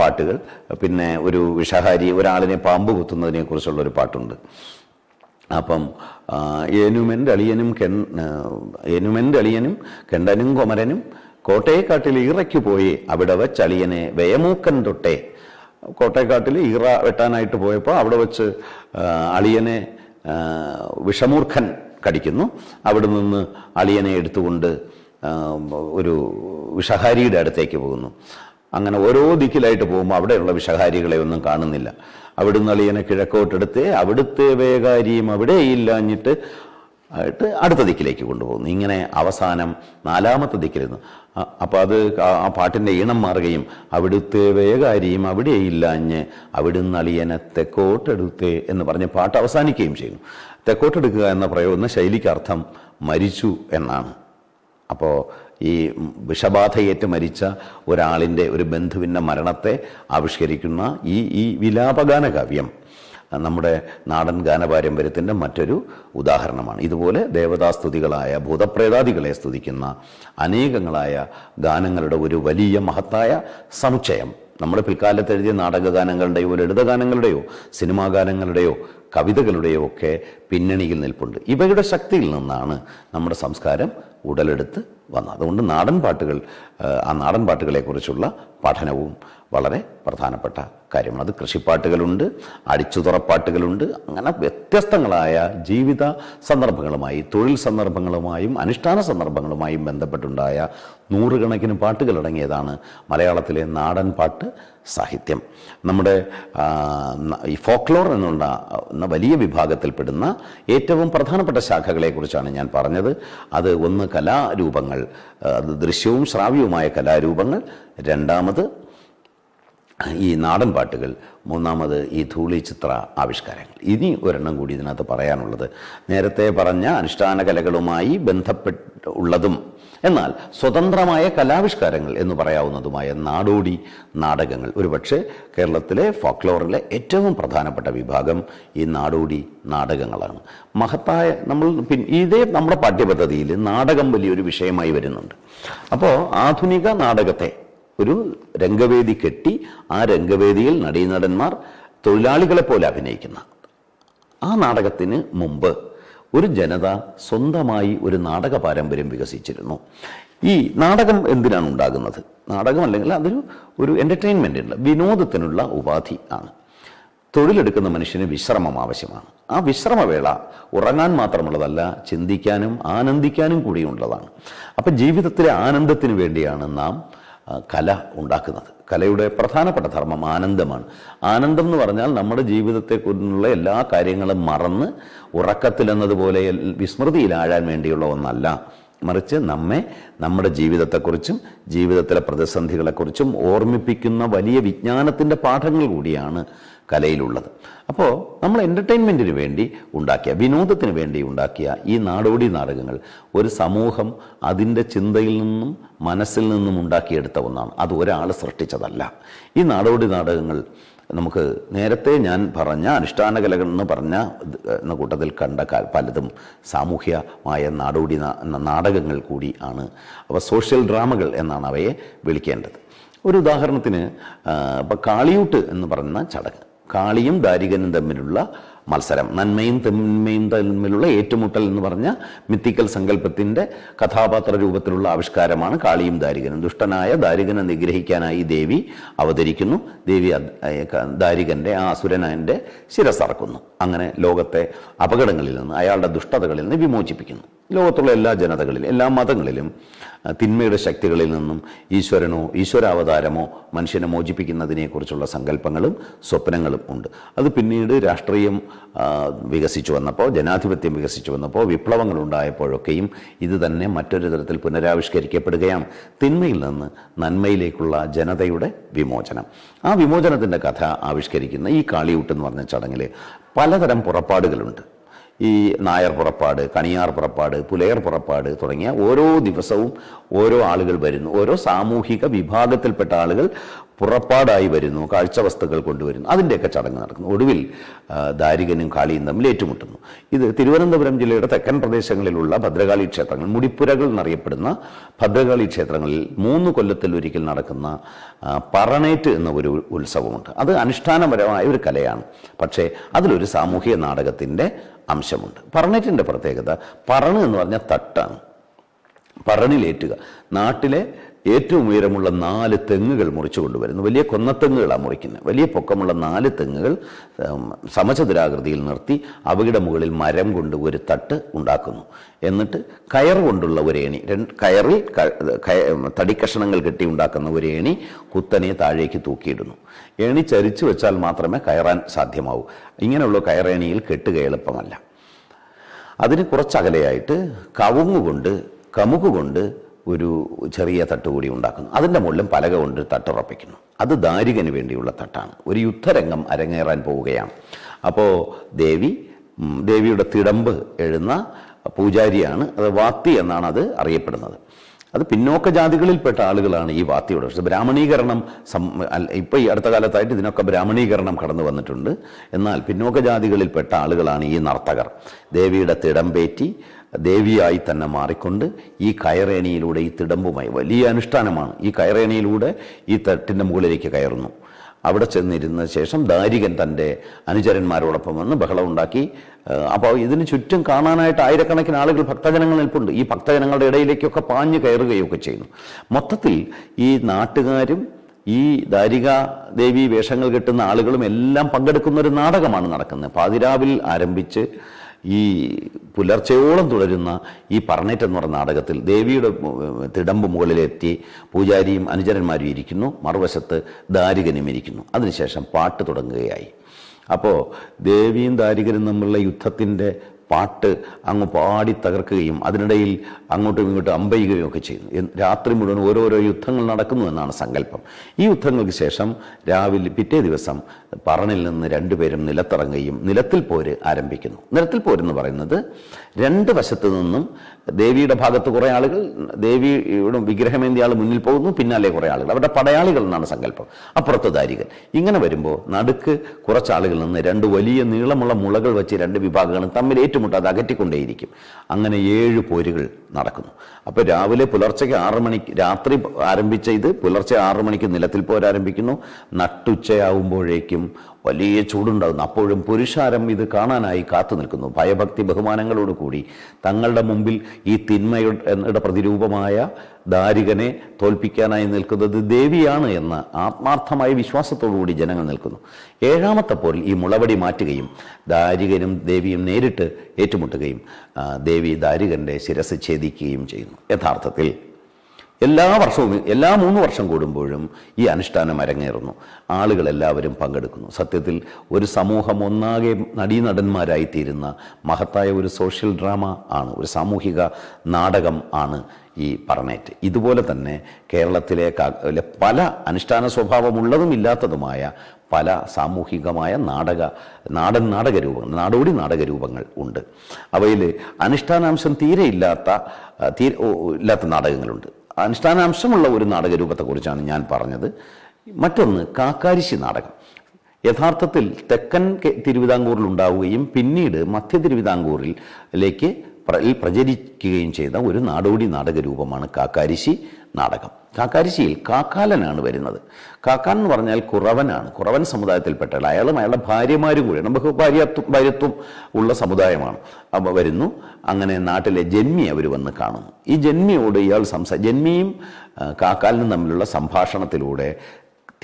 പാട്ടുകൾ പിന്നെ ഒരു വിഷഹാരി ഒരാളിനെ പാമ്പ് കുത്തുന്നതിനെക്കുറിച്ചുള്ള ഒരു പാട്ടുണ്ട് അപ്പം ഏനുമെൻ്റെ അളിയനും കെ ഏനുമെൻ്റെ അളിയനും കെണ്ടനും കൊമരനും കോട്ടയെക്കാട്ടിൽ ഇറയ്ക്ക് പോയി അവിടെ വെച്ച് അളിയനെ വേമൂക്കൻ തൊട്ടേ കോട്ടയക്കാട്ടിൽ ഈറ വെട്ടാനായിട്ട് പോയപ്പോൾ അവിടെ വെച്ച് അളിയനെ വിഷമൂർഖൻ കടിക്കുന്നു അവിടെ നിന്ന് അളിയനെ എടുത്തുകൊണ്ട് ഒരു വിഷഹാരിയുടെ അടുത്തേക്ക് പോകുന്നു അങ്ങനെ ഓരോ ദിക്കിലായിട്ട് പോകുമ്പോൾ അവിടെയുള്ള വിഷഹാരികളെ ഒന്നും കാണുന്നില്ല അവിടുന്ന് അളിയനെ കിഴക്കോട്ടെടുത്ത് അവിടുത്തെ വേകാരിയും അവിടെ ഇല്ലാഞ്ഞിട്ട് ആയിട്ട് അടുത്ത ദിക്കിലേക്ക് കൊണ്ടുപോകുന്നു ഇങ്ങനെ അവസാനം നാലാമത്തെ ദിക്കിലിരുന്നു അപ്പോൾ അത് ആ പാട്ടിൻ്റെ ഈണം മാറുകയും അവിടുത്തെ വേകാരിയും അവിടെ ഇല്ലാഞ്ഞ് അവിടുന്ന് അളിയനെ തെക്കോട്ടെടുത്ത് എന്ന് പറഞ്ഞ് പാട്ട് അവസാനിക്കുകയും ചെയ്യുന്നു തെക്കോട്ടെടുക്കുക എന്ന പ്രയോഗം ശൈലിക്ക് അർത്ഥം മരിച്ചു എന്നാണ് അപ്പോൾ ഈ വിഷബാധയേറ്റ് മരിച്ച ഒരാളിൻ്റെ ഒരു ബന്ധുവിൻ്റെ മരണത്തെ ആവിഷ്കരിക്കുന്ന ഈ ഈ വിലാപഗാന കാവ്യം നമ്മുടെ നാടൻ ഗാനപാരമ്പര്യത്തിൻ്റെ മറ്റൊരു ഉദാഹരണമാണ് ഇതുപോലെ ദേവതാസ്തുതികളായ ഭൂതപ്രേതാദികളെ സ്തുതിക്കുന്ന അനേകങ്ങളായ ഗാനങ്ങളുടെ ഒരു വലിയ മഹത്തായ സമുച്ചയം നമ്മുടെ പിൽക്കാലത്ത് എഴുതിയ നാടകഗാനങ്ങളുടെയോ ലളിതഗാനങ്ങളുടെയോ സിനിമാ ഗാനങ്ങളുടെയോ കവിതകളുടെയോ ഒക്കെ പിന്നണിയിൽ നിൽപ്പുണ്ട് ഇവയുടെ ശക്തിയിൽ നിന്നാണ് നമ്മുടെ സംസ്കാരം ഉടലെടുത്ത് വന്നത് അതുകൊണ്ട് നാടൻ പാട്ടുകൾ ആ നാടൻ പാട്ടുകളെക്കുറിച്ചുള്ള പഠനവും വളരെ പ്രധാനപ്പെട്ട കാര്യമാണ് അത് കൃഷിപ്പാട്ടുകളുണ്ട് അടിച്ചുതുറപ്പാട്ടുകളുണ്ട് അങ്ങനെ വ്യത്യസ്തങ്ങളായ ജീവിത സന്ദർഭങ്ങളുമായി തൊഴിൽ സന്ദർഭങ്ങളുമായും അനുഷ്ഠാന സന്ദർഭങ്ങളുമായും ബന്ധപ്പെട്ടുണ്ടായ നൂറുകണക്കിന് പാട്ടുകളടങ്ങിയതാണ് മലയാളത്തിലെ നാടൻ പാട്ട് സാഹിത്യം നമ്മുടെ ഈ ഫോക്ലോർ എന്നുള്ള വലിയ വിഭാഗത്തിൽപ്പെടുന്ന ഏറ്റവും പ്രധാനപ്പെട്ട ശാഖകളെക്കുറിച്ചാണ് ഞാൻ പറഞ്ഞത് അത് ഒന്ന് കലാരൂപങ്ങൾ ദൃശ്യവും ശ്രാവ്യവുമായ കലാരൂപങ്ങൾ രണ്ടാമത് ഈ നാടൻ പാട്ടുകൾ മൂന്നാമത് ഈ ധൂളി ചിത്ര ആവിഷ്കാരങ്ങൾ ഇനി ഒരെണ്ണം കൂടി ഇതിനകത്ത് പറയാനുള്ളത് നേരത്തെ പറഞ്ഞ അനുഷ്ഠാന കലകളുമായി ബന്ധപ്പെട്ട് ഉള്ളതും എന്നാൽ സ്വതന്ത്രമായ കലാവിഷ്കാരങ്ങൾ എന്ന് പറയാവുന്നതുമായ നാടോടി നാടകങ്ങൾ ഒരുപക്ഷെ കേരളത്തിലെ ഫോക്ലോറിലെ ഏറ്റവും പ്രധാനപ്പെട്ട വിഭാഗം ഈ നാടോടി നാടകങ്ങളാണ് മഹത്തായ നമ്മൾ ഇതേ നമ്മുടെ പാഠ്യപദ്ധതിയിൽ നാടകം വലിയൊരു വിഷയമായി വരുന്നുണ്ട് അപ്പോൾ ആധുനിക നാടകത്തെ ഒരു രംഗവേദി കെട്ടി ആ രംഗവേദിയിൽ നടീനടന്മാർ തൊഴിലാളികളെ പോലെ അഭിനയിക്കുന്ന ആ നാടകത്തിന് മുമ്പ് ഒരു ജനത സ്വന്തമായി ഒരു നാടക പാരമ്പര്യം വികസിച്ചിരുന്നു ഈ നാടകം എന്തിനാണ് ഉണ്ടാകുന്നത് നാടകം അല്ലെങ്കിൽ അതൊരു ഒരു എൻ്റർടൈൻമെൻറ്റിനുള്ള വിനോദത്തിനുള്ള ഉപാധി ആണ് തൊഴിലെടുക്കുന്ന മനുഷ്യന് വിശ്രമം ആവശ്യമാണ് ആ വിശ്രമവേള ഉറങ്ങാൻ മാത്രമുള്ളതല്ല ചിന്തിക്കാനും ആനന്ദിക്കാനും കൂടിയുള്ളതാണ് അപ്പം ജീവിതത്തിലെ ആനന്ദത്തിന് വേണ്ടിയാണ് നാം കല ഉണ്ടാക്കുന്നത് കലയുടെ പ്രധാനപ്പെട്ട ധർമ്മം ആനന്ദമാണ് ആനന്ദം എന്ന് പറഞ്ഞാൽ നമ്മുടെ ജീവിതത്തെക്കുറിച്ചുള്ള എല്ലാ കാര്യങ്ങളും മറന്ന് ഉറക്കത്തിലെന്നതുപോലെ വിസ്മൃതിയിലാഴാൻ വേണ്ടിയുള്ള ഒന്നല്ല മറിച്ച് നമ്മെ നമ്മുടെ ജീവിതത്തെക്കുറിച്ചും ജീവിതത്തിലെ പ്രതിസന്ധികളെക്കുറിച്ചും ഓർമ്മിപ്പിക്കുന്ന വലിയ വിജ്ഞാനത്തിൻ്റെ പാഠങ്ങൾ കൂടിയാണ് കലയിലുള്ളത് അപ്പോൾ നമ്മൾ എൻ്റർടൈൻമെൻറ്റിന് വേണ്ടി ഉണ്ടാക്കിയ വിനോദത്തിന് വേണ്ടി ഉണ്ടാക്കിയ ഈ നാടോടി നാടകങ്ങൾ ഒരു സമൂഹം അതിൻ്റെ ചിന്തയിൽ നിന്നും മനസ്സിൽ നിന്നും ഉണ്ടാക്കിയെടുത്ത ഒന്നാണ് അത് ഒരാൾ സൃഷ്ടിച്ചതല്ല ഈ നാടോടി നാടകങ്ങൾ നമുക്ക് നേരത്തെ ഞാൻ പറഞ്ഞ അനുഷ്ഠാന കലകൾ എന്ന് പറഞ്ഞ എന്ന കൂട്ടത്തിൽ കണ്ട പലതും സാമൂഹ്യമായ നാടോടി നാടകങ്ങൾ കൂടി ആണ് അവ സോഷ്യൽ ഡ്രാമകൾ എന്നാണ് അവയെ വിളിക്കേണ്ടത് ഒരു ഉദാഹരണത്തിന് ഇപ്പം കാളിയൂട്ട് എന്ന് പറയുന്ന ചടങ്ങ് കാളിയും ദാരികനും തമ്മിലുള്ള മത്സരം നന്മയും തിന്മയും തമ്മിലുള്ള ഏറ്റുമുട്ടൽ എന്ന് പറഞ്ഞ മിത്തിക്കൽ സങ്കല്പത്തിൻ്റെ കഥാപാത്ര രൂപത്തിലുള്ള ആവിഷ്കാരമാണ് കാളിയും ദാരികനും ദുഷ്ടനായ ദാരികനെ നിഗ്രഹിക്കാനായി ദേവി അവതരിക്കുന്നു ദേവി ദാരികൻ്റെ ആ അസുരനൻ്റെ ശിരസറക്കുന്നു അങ്ങനെ ലോകത്തെ അപകടങ്ങളിൽ നിന്ന് അയാളുടെ ദുഷ്ടതകളിൽ നിന്ന് വിമോചിപ്പിക്കുന്നു ലോകത്തുള്ള എല്ലാ ജനതകളിലും എല്ലാ മതങ്ങളിലും തിന്മയുടെ ശക്തികളിൽ നിന്നും ഈശ്വരനോ ഈശ്വരാവതാരമോ മനുഷ്യനെ മോചിപ്പിക്കുന്നതിനെക്കുറിച്ചുള്ള സങ്കല്പങ്ങളും സ്വപ്നങ്ങളും ഉണ്ട് അത് പിന്നീട് രാഷ്ട്രീയം വികസിച്ചു വന്നപ്പോൾ ജനാധിപത്യം വികസിച്ചു വന്നപ്പോൾ വിപ്ലവങ്ങൾ ഉണ്ടായപ്പോഴൊക്കെയും ഇത് തന്നെ മറ്റൊരു തരത്തിൽ പുനരാവിഷ്കരിക്കപ്പെടുകയാണ് തിന്മയിൽ നിന്ന് നന്മയിലേക്കുള്ള ജനതയുടെ വിമോചനം ആ വിമോചനത്തിൻ്റെ കഥ ആവിഷ്കരിക്കുന്ന ഈ കാളിയൂട്ട് എന്ന് പറഞ്ഞ ചടങ്ങിൽ പലതരം പുറപ്പാടുകളുണ്ട് ഈ നായർ പുറപ്പാട് കണിയാർ പുറപ്പാട് പുലയർ പുറപ്പാട് തുടങ്ങിയ ഓരോ ദിവസവും ഓരോ ആളുകൾ വരുന്നു ഓരോ സാമൂഹിക വിഭാഗത്തിൽപ്പെട്ട ആളുകൾ പുറപ്പാടായി വരുന്നു കാഴ്ച വസ്തുക്കൾ കൊണ്ടുവരുന്നു അതിൻ്റെയൊക്കെ ചടങ്ങ് നടക്കുന്നു ഒടുവിൽ ദാരികനും കാളിയും തമ്മിൽ ഏറ്റുമുട്ടുന്നു ഇത് തിരുവനന്തപുരം ജില്ലയുടെ തെക്കൻ പ്രദേശങ്ങളിലുള്ള ഭദ്രകാളി ക്ഷേത്രങ്ങൾ മുടിപ്പുരകൾ എന്നറിയപ്പെടുന്ന ഭദ്രകാളി ക്ഷേത്രങ്ങളിൽ മൂന്ന് കൊല്ലത്തിൽ ഒരിക്കൽ നടക്കുന്ന പറണേറ്റ് എന്ന ഒരു ഉത്സവമുണ്ട് അത് അനുഷ്ഠാനപരമായ ഒരു കലയാണ് പക്ഷേ അതിലൊരു സാമൂഹിക നാടകത്തിൻ്റെ അംശമുണ്ട് പറണറ്റിൻ്റെ പ്രത്യേകത പറണ് എന്ന് പറഞ്ഞാൽ തട്ടാണ് പറണിലേറ്റുക നാട്ടിലെ ഏറ്റവും ഉയരമുള്ള നാല് തെങ്ങുകൾ മുറിച്ചു കൊണ്ടുവരുന്നു വലിയ കൊന്നത്തെങ്ങുകളാണ് മുറിക്കുന്നത് വലിയ പൊക്കമുള്ള നാല് തെങ്ങുകൾ സമചതുരാകൃതിയിൽ നിർത്തി അവയുടെ മുകളിൽ മരം കൊണ്ട് ഒരു തട്ട് ഉണ്ടാക്കുന്നു എന്നിട്ട് കയർ കൊണ്ടുള്ള ഒരു ഏണി രണ്ട് കയറിൽ തടിക്കഷണങ്ങൾ കെട്ടി ഉണ്ടാക്കുന്ന ഒരു ഏണി കുത്തനെ താഴേക്ക് തൂക്കിയിടുന്നു എണിച്ചരിച്ചു വെച്ചാൽ മാത്രമേ കയറാൻ സാധ്യമാവൂ ഇങ്ങനെയുള്ള കയറേണിയിൽ കെട്ടുക എളുപ്പമല്ല അതിന് കുറച്ചകലെയായിട്ട് കവുങ്ങുകൊണ്ട് കമുകുകൊണ്ട് ഒരു ചെറിയ തട്ട് കൂടി ഉണ്ടാക്കുന്നു അതിൻ്റെ മുകളിലും പലക കൊണ്ട് തട്ടുറപ്പിക്കുന്നു അത് ദാരികന് വേണ്ടിയുള്ള തട്ടാണ് ഒരു യുദ്ധരംഗം അരങ്ങേറാൻ പോവുകയാണ് അപ്പോൾ ദേവി ദേവിയുടെ തിടമ്പ് എഴുന്ന പൂജാരിയാണ് അത് വാത്തി എന്നാണ് അത് അറിയപ്പെടുന്നത് അത് പിന്നോക്ക ജാതികളിൽപ്പെട്ട ആളുകളാണ് ഈ വാത്തിയോട് പക്ഷേ ബ്രാഹ്മണീകരണം ഇപ്പോൾ ഈ അടുത്ത കാലത്തായിട്ട് ഇതിനൊക്കെ ബ്രാഹ്മണീകരണം കടന്നു വന്നിട്ടുണ്ട് എന്നാൽ പിന്നോക്ക ജാതികളിൽപ്പെട്ട ആളുകളാണ് ഈ നർത്തകർ ദേവിയുടെ തിടമ്പേറ്റി ദേവിയായി തന്നെ മാറിക്കൊണ്ട് ഈ കയറേണിയിലൂടെ ഈ തിടമ്പുമായി വലിയ അനുഷ്ഠാനമാണ് ഈ കയറേണിയിലൂടെ ഈ തട്ടിൻ്റെ മുകളിലേക്ക് കയറുന്നു അവിടെ ചെന്നിരുന്ന ശേഷം ദാരികൻ തൻ്റെ അനുചരന്മാരോടൊപ്പം വന്ന് ഉണ്ടാക്കി അപ്പോൾ ഇതിന് ചുറ്റും കാണാനായിട്ട് ആയിരക്കണക്കിന് ആളുകൾ ഭക്തജനങ്ങൾ നിൽപ്പുണ്ട് ഈ ഭക്തജനങ്ങളുടെ ഇടയിലേക്കൊക്കെ പാഞ്ഞു കയറുകയൊക്കെ ചെയ്യുന്നു മൊത്തത്തിൽ ഈ നാട്ടുകാരും ഈ ദാരിക ദേവി വേഷങ്ങൾ കെട്ടുന്ന ആളുകളും എല്ലാം പങ്കെടുക്കുന്ന ഒരു നാടകമാണ് നടക്കുന്നത് പാതിരാവിൽ ആരംഭിച്ച് ഈ പുലർച്ചയോളം തുടരുന്ന ഈ പറഞ്ഞേറ്റം എന്ന് പറഞ്ഞ നാടകത്തിൽ ദേവിയുടെ തിടമ്പ് മുകളിലെത്തി പൂജാരിയും അനുചരന്മാരും ഇരിക്കുന്നു മറുവശത്ത് ദാരികനും ഇരിക്കുന്നു അതിനുശേഷം പാട്ട് തുടങ്ങുകയായി അപ്പോൾ ദേവിയും ദാരികനും തമ്മിലുള്ള യുദ്ധത്തിൻ്റെ പാട്ട് അങ്ങ് പാടി തകർക്കുകയും അതിനിടയിൽ അങ്ങോട്ടും ഇങ്ങോട്ടും അമ്പയുകയും ഒക്കെ ചെയ്യുന്നു രാത്രി മുഴുവൻ ഓരോരോ യുദ്ധങ്ങൾ നടക്കുന്നു എന്നാണ് സങ്കല്പം ഈ യുദ്ധങ്ങൾക്ക് ശേഷം രാവിലെ പിറ്റേ ദിവസം പറണിൽ നിന്ന് രണ്ടുപേരും നിലത്തിറങ്ങുകയും നിലത്തിൽ പോര് ആരംഭിക്കുന്നു നിലത്തിൽ പോരെന്ന് പറയുന്നത് രണ്ട് വശത്തു നിന്നും ദേവിയുടെ ഭാഗത്ത് കുറേ ആളുകൾ ദേവിയുടെ വിഗ്രഹമേന്തിയ ആൾ മുന്നിൽ പോകുന്നു പിന്നാലെ കുറേ ആളുകൾ അവരുടെ പടയാളികൾ എന്നാണ് സങ്കല്പം അപ്പുറത്ത് ദാരികൾ ഇങ്ങനെ വരുമ്പോൾ നടുക്ക് കുറച്ചാളുകളിൽ നിന്ന് രണ്ട് വലിയ നീളമുള്ള മുളകൾ വെച്ച് രണ്ട് വിഭാഗങ്ങളും തമ്മിൽ ഏറ്റുമുട്ട് അത് അകറ്റിക്കൊണ്ടേയിരിക്കും അങ്ങനെ ഏഴ് പോരുകൾ നടക്കുന്നു അപ്പോൾ രാവിലെ പുലർച്ചയ്ക്ക് ആറ് മണിക്ക് രാത്രി ആരംഭിച്ച ഇത് പുലർച്ചെ ആറ് മണിക്ക് നിലത്തിൽ പോരാരംഭിക്കുന്നു നട്ടുച്ചയാവുമ്പോഴേക്കും വലിയ ചൂടുണ്ടാകുന്നു അപ്പോഴും പുരുഷാരം ഇത് കാണാനായി കാത്തു നിൽക്കുന്നു ഭയഭക്തി ബഹുമാനങ്ങളോടുകൂടി തങ്ങളുടെ മുമ്പിൽ ഈ തിന്മയുടെ പ്രതിരൂപമായ ദാരികനെ തോൽപ്പിക്കാനായി നിൽക്കുന്നത് ദേവിയാണ് എന്ന് ആത്മാർത്ഥമായ വിശ്വാസത്തോടുകൂടി ജനങ്ങൾ നിൽക്കുന്നു ഏഴാമത്തെ പോൽ ഈ മുളവടി മാറ്റുകയും ദാരികനും ദേവിയും നേരിട്ട് ഏറ്റുമുട്ടുകയും ദേവി ദാരികൻ്റെ ശിരസ് ഛേദിക്കുകയും ചെയ്യുന്നു യഥാർത്ഥത്തിൽ എല്ലാ വർഷവും എല്ലാ മൂന്ന് വർഷം കൂടുമ്പോഴും ഈ അനുഷ്ഠാനം അരങ്ങേറുന്നു ആളുകളെല്ലാവരും പങ്കെടുക്കുന്നു സത്യത്തിൽ ഒരു സമൂഹം ഒന്നാകെ നടീനടന്മാരായിത്തീരുന്ന മഹത്തായ ഒരു സോഷ്യൽ ഡ്രാമ ആണ് ഒരു സാമൂഹിക നാടകം ആണ് ഈ പറണേറ്റ് ഇതുപോലെ തന്നെ കേരളത്തിലെ പല അനുഷ്ഠാന സ്വഭാവമുള്ളതും ഇല്ലാത്തതുമായ പല സാമൂഹികമായ നാടക നാടൻ നാടക രൂപങ്ങൾ നാടോടി നാടക രൂപങ്ങൾ ഉണ്ട് അവയിൽ അനുഷ്ഠാനാംശം തീരെ ഇല്ലാത്ത തീരെ ഇല്ലാത്ത നാടകങ്ങളുണ്ട് അനുഷ്ഠാനാംശമുള്ള ഒരു നാടകരൂപത്തെക്കുറിച്ചാണ് ഞാൻ പറഞ്ഞത് മറ്റൊന്ന് കാക്കാരിശി നാടകം യഥാർത്ഥത്തിൽ തെക്കൻ തിരുവിതാംകൂറിൽ ഉണ്ടാവുകയും പിന്നീട് മധ്യ തിരുവിതാംകൂറിലേക്ക് പ്രചരിക്കുകയും ചെയ്ത ഒരു നാടോടി നാടകരൂപമാണ് കാക്കാരിശി നാടകം കാക്കാരിശിയിൽ കാക്കാലനാണ് വരുന്നത് കാക്കാൻ എന്ന് പറഞ്ഞാൽ കുറവനാണ് കുറവൻ സമുദായത്തിൽപ്പെട്ട അയാളും അയാളുടെ ഭാര്യമാരും കൂടി നമുക്ക് ഭാര്യത്വം ഭാര്യത്വം ഉള്ള സമുദായമാണ് അപ്പോൾ വരുന്നു അങ്ങനെ നാട്ടിലെ ജന്മി അവർ വന്ന് കാണുന്നു ഈ ജന്മിയോട് ഇയാൾ സംസാ ജന്മിയും കാക്കാലിനും തമ്മിലുള്ള സംഭാഷണത്തിലൂടെ